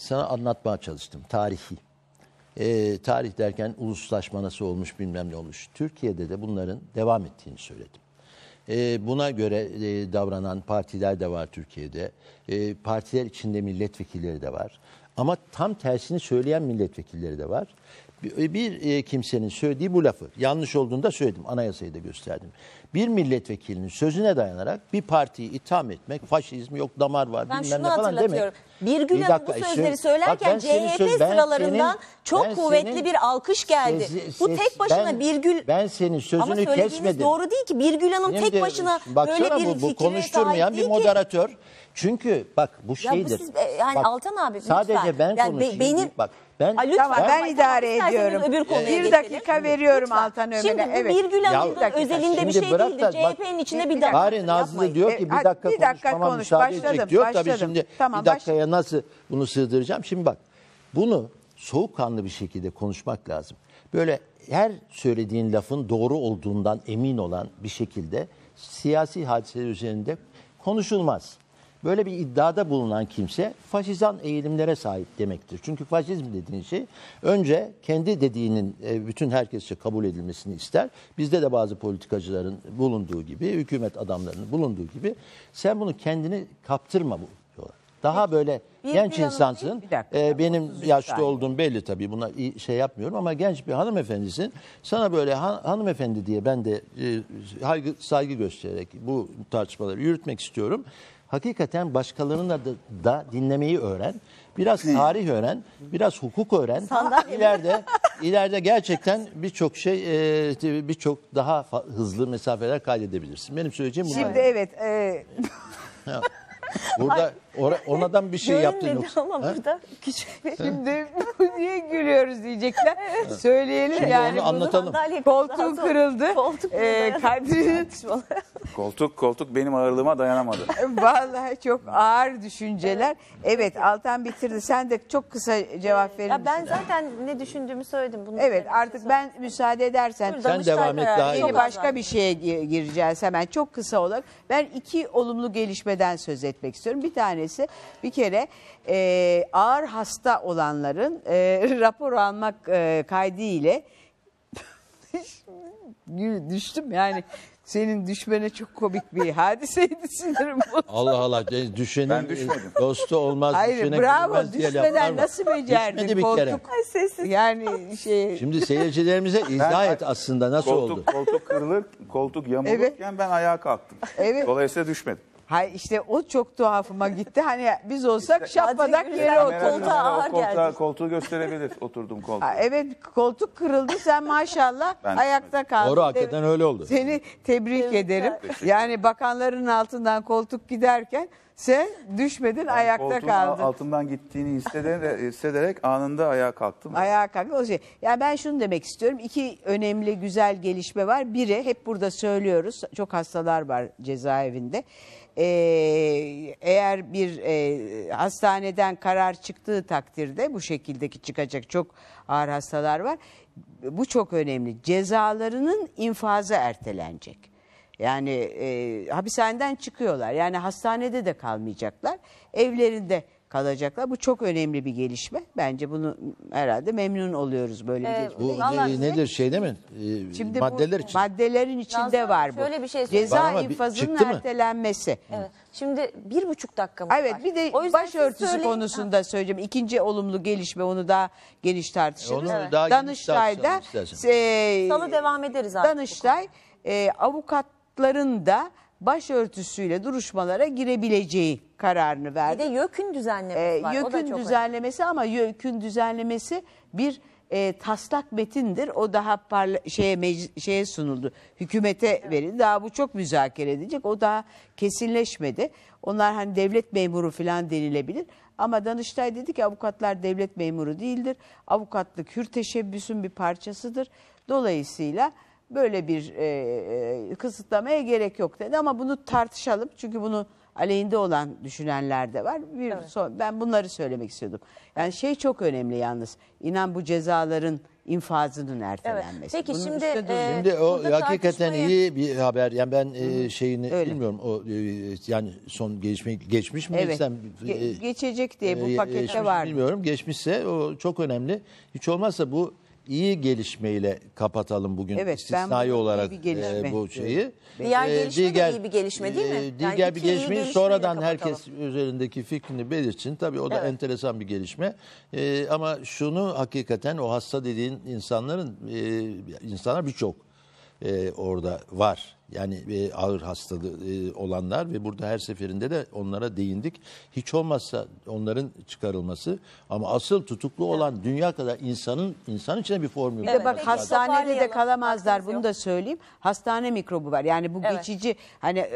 sana anlatmaya çalıştım tarihi. E, tarih derken uluslaşma nasıl olmuş bilmem ne olmuş. Türkiye'de de bunların devam ettiğini söyledim. E, buna göre e, davranan partiler de var Türkiye'de. E, partiler içinde milletvekilleri de var. Ama tam tersini söyleyen milletvekilleri de var. Bir, e, bir e, kimsenin söylediği bu lafı. Yanlış olduğunda söyledim. Anayasayı da gösterdim bir milletvekilinin sözüne dayanarak bir partiyi itham etmek, faşizm yok damar var ben bilmem ne falan demek. Bir gün bu sözleri söylerken CHP sıralarından senin, çok kuvvetli senin, bir alkış geldi. Ses, bu tek başına ben, Birgül Ben senin sözünü Ama kesmedim. doğru değil ki bir Birgül Hanım tek başına böyle bir bu, bu konuşturmayan bir moderatör. Ki. Çünkü bak bu şeydir. Ya bu siz, e, yani bak, Altan abi sadece lütfen. Sadece ben yani konuşayım. Benim, bak ben, Ay, lütfen. Tamam ben, idare tamam, ediyorum. Öbür konuya bir geçelim. dakika veriyorum lütfen. Altan Ömer'e. Şimdi evet. Birgül Hanım'ın özelinde bir şey değildi. CHP'nin içinde bir dakika. Bari Nazlı yapmayın. diyor ki e, bir dakika, bir dakika konuşmama konuş, müsaade başladım, edecek diyor. Başladım. Tabii şimdi tamam, bir dakikaya nasıl bunu sığdıracağım? Şimdi bak bunu soğukkanlı bir şekilde konuşmak lazım. Böyle her söylediğin lafın doğru olduğundan emin olan bir şekilde siyasi hadiseler üzerinde konuşulmaz. Böyle bir iddiada bulunan kimse faşizan eğilimlere sahip demektir. Çünkü faşizm dediğin şey önce kendi dediğinin e, bütün herkesçe kabul edilmesini ister. Bizde de bazı politikacıların bulunduğu gibi, hükümet adamlarının bulunduğu gibi sen bunu kendini kaptırma bu daha Peki, böyle bir genç bir insansın. Bir dakika, e, benim yaşlı saniye. olduğum belli tabii. Buna şey yapmıyorum ama genç bir hanımefendisin. Sana böyle han, hanımefendi diye ben de e, saygı, saygı göstererek bu tartışmaları yürütmek istiyorum hakikaten başkalarını da, da dinlemeyi öğren. Biraz tarih öğren, biraz hukuk öğren. Sandalye ileride ileride gerçekten birçok şey e, birçok daha hızlı mesafeler kaydedebilirsin. Benim söyleyeceğim bunlar. Şimdi evet. E... Burada Or oradan bir şey yaptın yoksa. ama ha? burada küçük bir... Şimdi bu niye gülüyoruz diyecekler. Söyleyelim Şimdi yani. Onu anlatalım. Sandalye Koltuğu kırıldı. Koltuk ee, Kadri'nin... koltuk koltuk benim ağırlığıma dayanamadı. Vallahi çok ağır düşünceler. Evet Altan bitirdi. Sen de çok kısa cevap verir misin? Ya ben zaten ne düşündüğümü söyledim. Bunu evet artık ben müsaade edersen. Dur, sen devam et daha iyi. Başka bir şeye gireceğiz hemen çok kısa olarak. Ben iki olumlu gelişmeden söz etmek istiyorum. Bir tane tanesi bir kere e, ağır hasta olanların e, rapor almak e, kaydı ile düştüm yani senin düşmene çok komik bir hadiseydi sinirim bozuldu. Allah Allah düşenin dostu olmaz. Hayır bravo düşmeden nasıl becerdin Düşmedi bir koltuk, kere. Sessiz. Yani şey. Şimdi seyircilerimize izah et aslında nasıl koltuk, oldu. Koltuk kırılır, koltuk yamulurken evet. ben ayağa kalktım. Evet. Dolayısıyla düşmedim. Hay işte o çok tuhafıma gitti. Hani biz olsak işte, şapbadak yere oturdu. Koltuğa ağır koltuğa, geldi. Koltuğu gösterebilir. Oturdum koltuğa. evet koltuk kırıldı. Sen maşallah ben ayakta kaldın. Doğru hakikaten öyle oldu. Seni tebrik evet, ederim. Yani bakanların altından koltuk giderken sen düşmedin yani ayakta kaldın. altından gittiğini hissederek, hissederek anında ayağa kalktım. Ayağa kalktım. O şey. Yani ben şunu demek istiyorum. İki önemli güzel gelişme var. Biri hep burada söylüyoruz. Çok hastalar var cezaevinde e, eğer bir e, hastaneden karar çıktığı takdirde bu şekildeki çıkacak çok ağır hastalar var. Bu çok önemli. Cezalarının infazı ertelenecek. Yani e, hapishaneden çıkıyorlar. Yani hastanede de kalmayacaklar. Evlerinde kalacaklar. Bu çok önemli bir gelişme. Bence bunu herhalde memnun oluyoruz böyle Ee, gelişme. Bu ne- nedir şey değil mi? Ee, Şimdi bu için. maddelerin içinde Nazlı, var bu. şöyle bir şey Ceza ama infazının ertelenmesi. Evet. Şimdi bir buçuk dakika mı Evet var? bir de O başörtüsü söyleyin. konusunda söyleyeceğim. İkinci olumlu gelişme onu daha geniş tartışırız. Onu Evet. daha geniş Danıştay'da tartışalım e, Salı devam ederiz artık. Danıştay e, avukatların da başörtüsüyle duruşmalara girebileceği kararını verdi. Bir de YÖK'ün düzenlemesi ee, var. YÖK'ün düzenlemesi önemli. ama YÖK'ün düzenlemesi bir e, taslak metindir. O daha parla şeye şeye sunuldu. Hükümete evet. verildi. Daha bu çok müzakere edilecek. O daha kesinleşmedi. Onlar hani devlet memuru falan denilebilir. Ama Danıştay dedi ki avukatlar devlet memuru değildir. Avukatlık hür teşebbüsün bir parçasıdır. Dolayısıyla böyle bir e, e, kısıtlamaya gerek yok dedi ama bunu tartışalım çünkü bunu aleyhinde olan düşünenler de var. Bir evet. son, ben bunları söylemek istiyordum. Yani şey çok önemli yalnız. İnan bu cezaların infazının ertelenmesi. Evet. Peki Bunun şimdi e, şimdi o hakikaten tartışmayı... iyi bir haber. Yani ben e, şeyini Öyle. bilmiyorum o e, yani son gelişme geçmiş mi evet. sen Ge geçecek diye e, bu e, pakette var. Bilmiyorum. Geçmişse o çok önemli. Hiç olmazsa bu iyi gelişmeyle kapatalım bugün Evet, istisnai olarak bir e, bu şeyi. Diğer e, gelişme de iyi bir gelişme değil mi? E, yani diğer bir gelişme. sonradan herkes üzerindeki fikrini belirtsin. Tabii o da Evet. enteresan bir gelişme. E, ama şunu hakikaten o hasta dediğin insanların e, insanlar birçok e, orada var. Yani e, ağır hastalığı e, olanlar ve burada her seferinde de onlara değindik. Hiç olmazsa onların çıkarılması ama asıl tutuklu olan dünya kadar insanın insan içine bir formül. Bir Evet. bak Peki, hastanede de kalamazlar bunu da söyleyeyim. Hastane mikrobu var. Yani bu Evet. geçici hani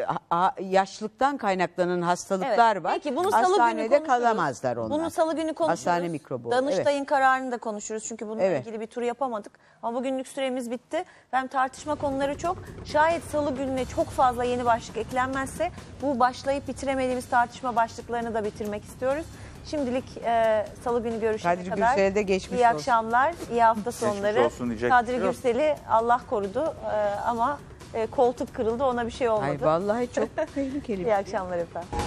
yaşlıktan kaynaklanan hastalıklar var. Peki bunu salı günü Hastanede konuşuruz. kalamazlar onlar. Bunu salı günü konuşuruz. Hastane mikrobu. Danıştay'ın kararını da konuşuruz. Çünkü bununla Evet. ilgili bir tur yapamadık. Ama bugünlük süremiz bitti. Ben tartışma konuları çok. Şayet salı salı gününe çok fazla yeni başlık eklenmezse bu başlayıp bitiremediğimiz tartışma başlıklarını da bitirmek istiyoruz. Şimdilik e, salı günü görüşene Kadri kadar Gürsel'e geçmiş iyi olsun. akşamlar, iyi hafta sonları. olsun Kadri şey Gürsel'i Allah korudu e, ama e, koltuk kırıldı ona bir şey olmadı. Ay vallahi çok tehlikeli. İyi şey. akşamlar efendim.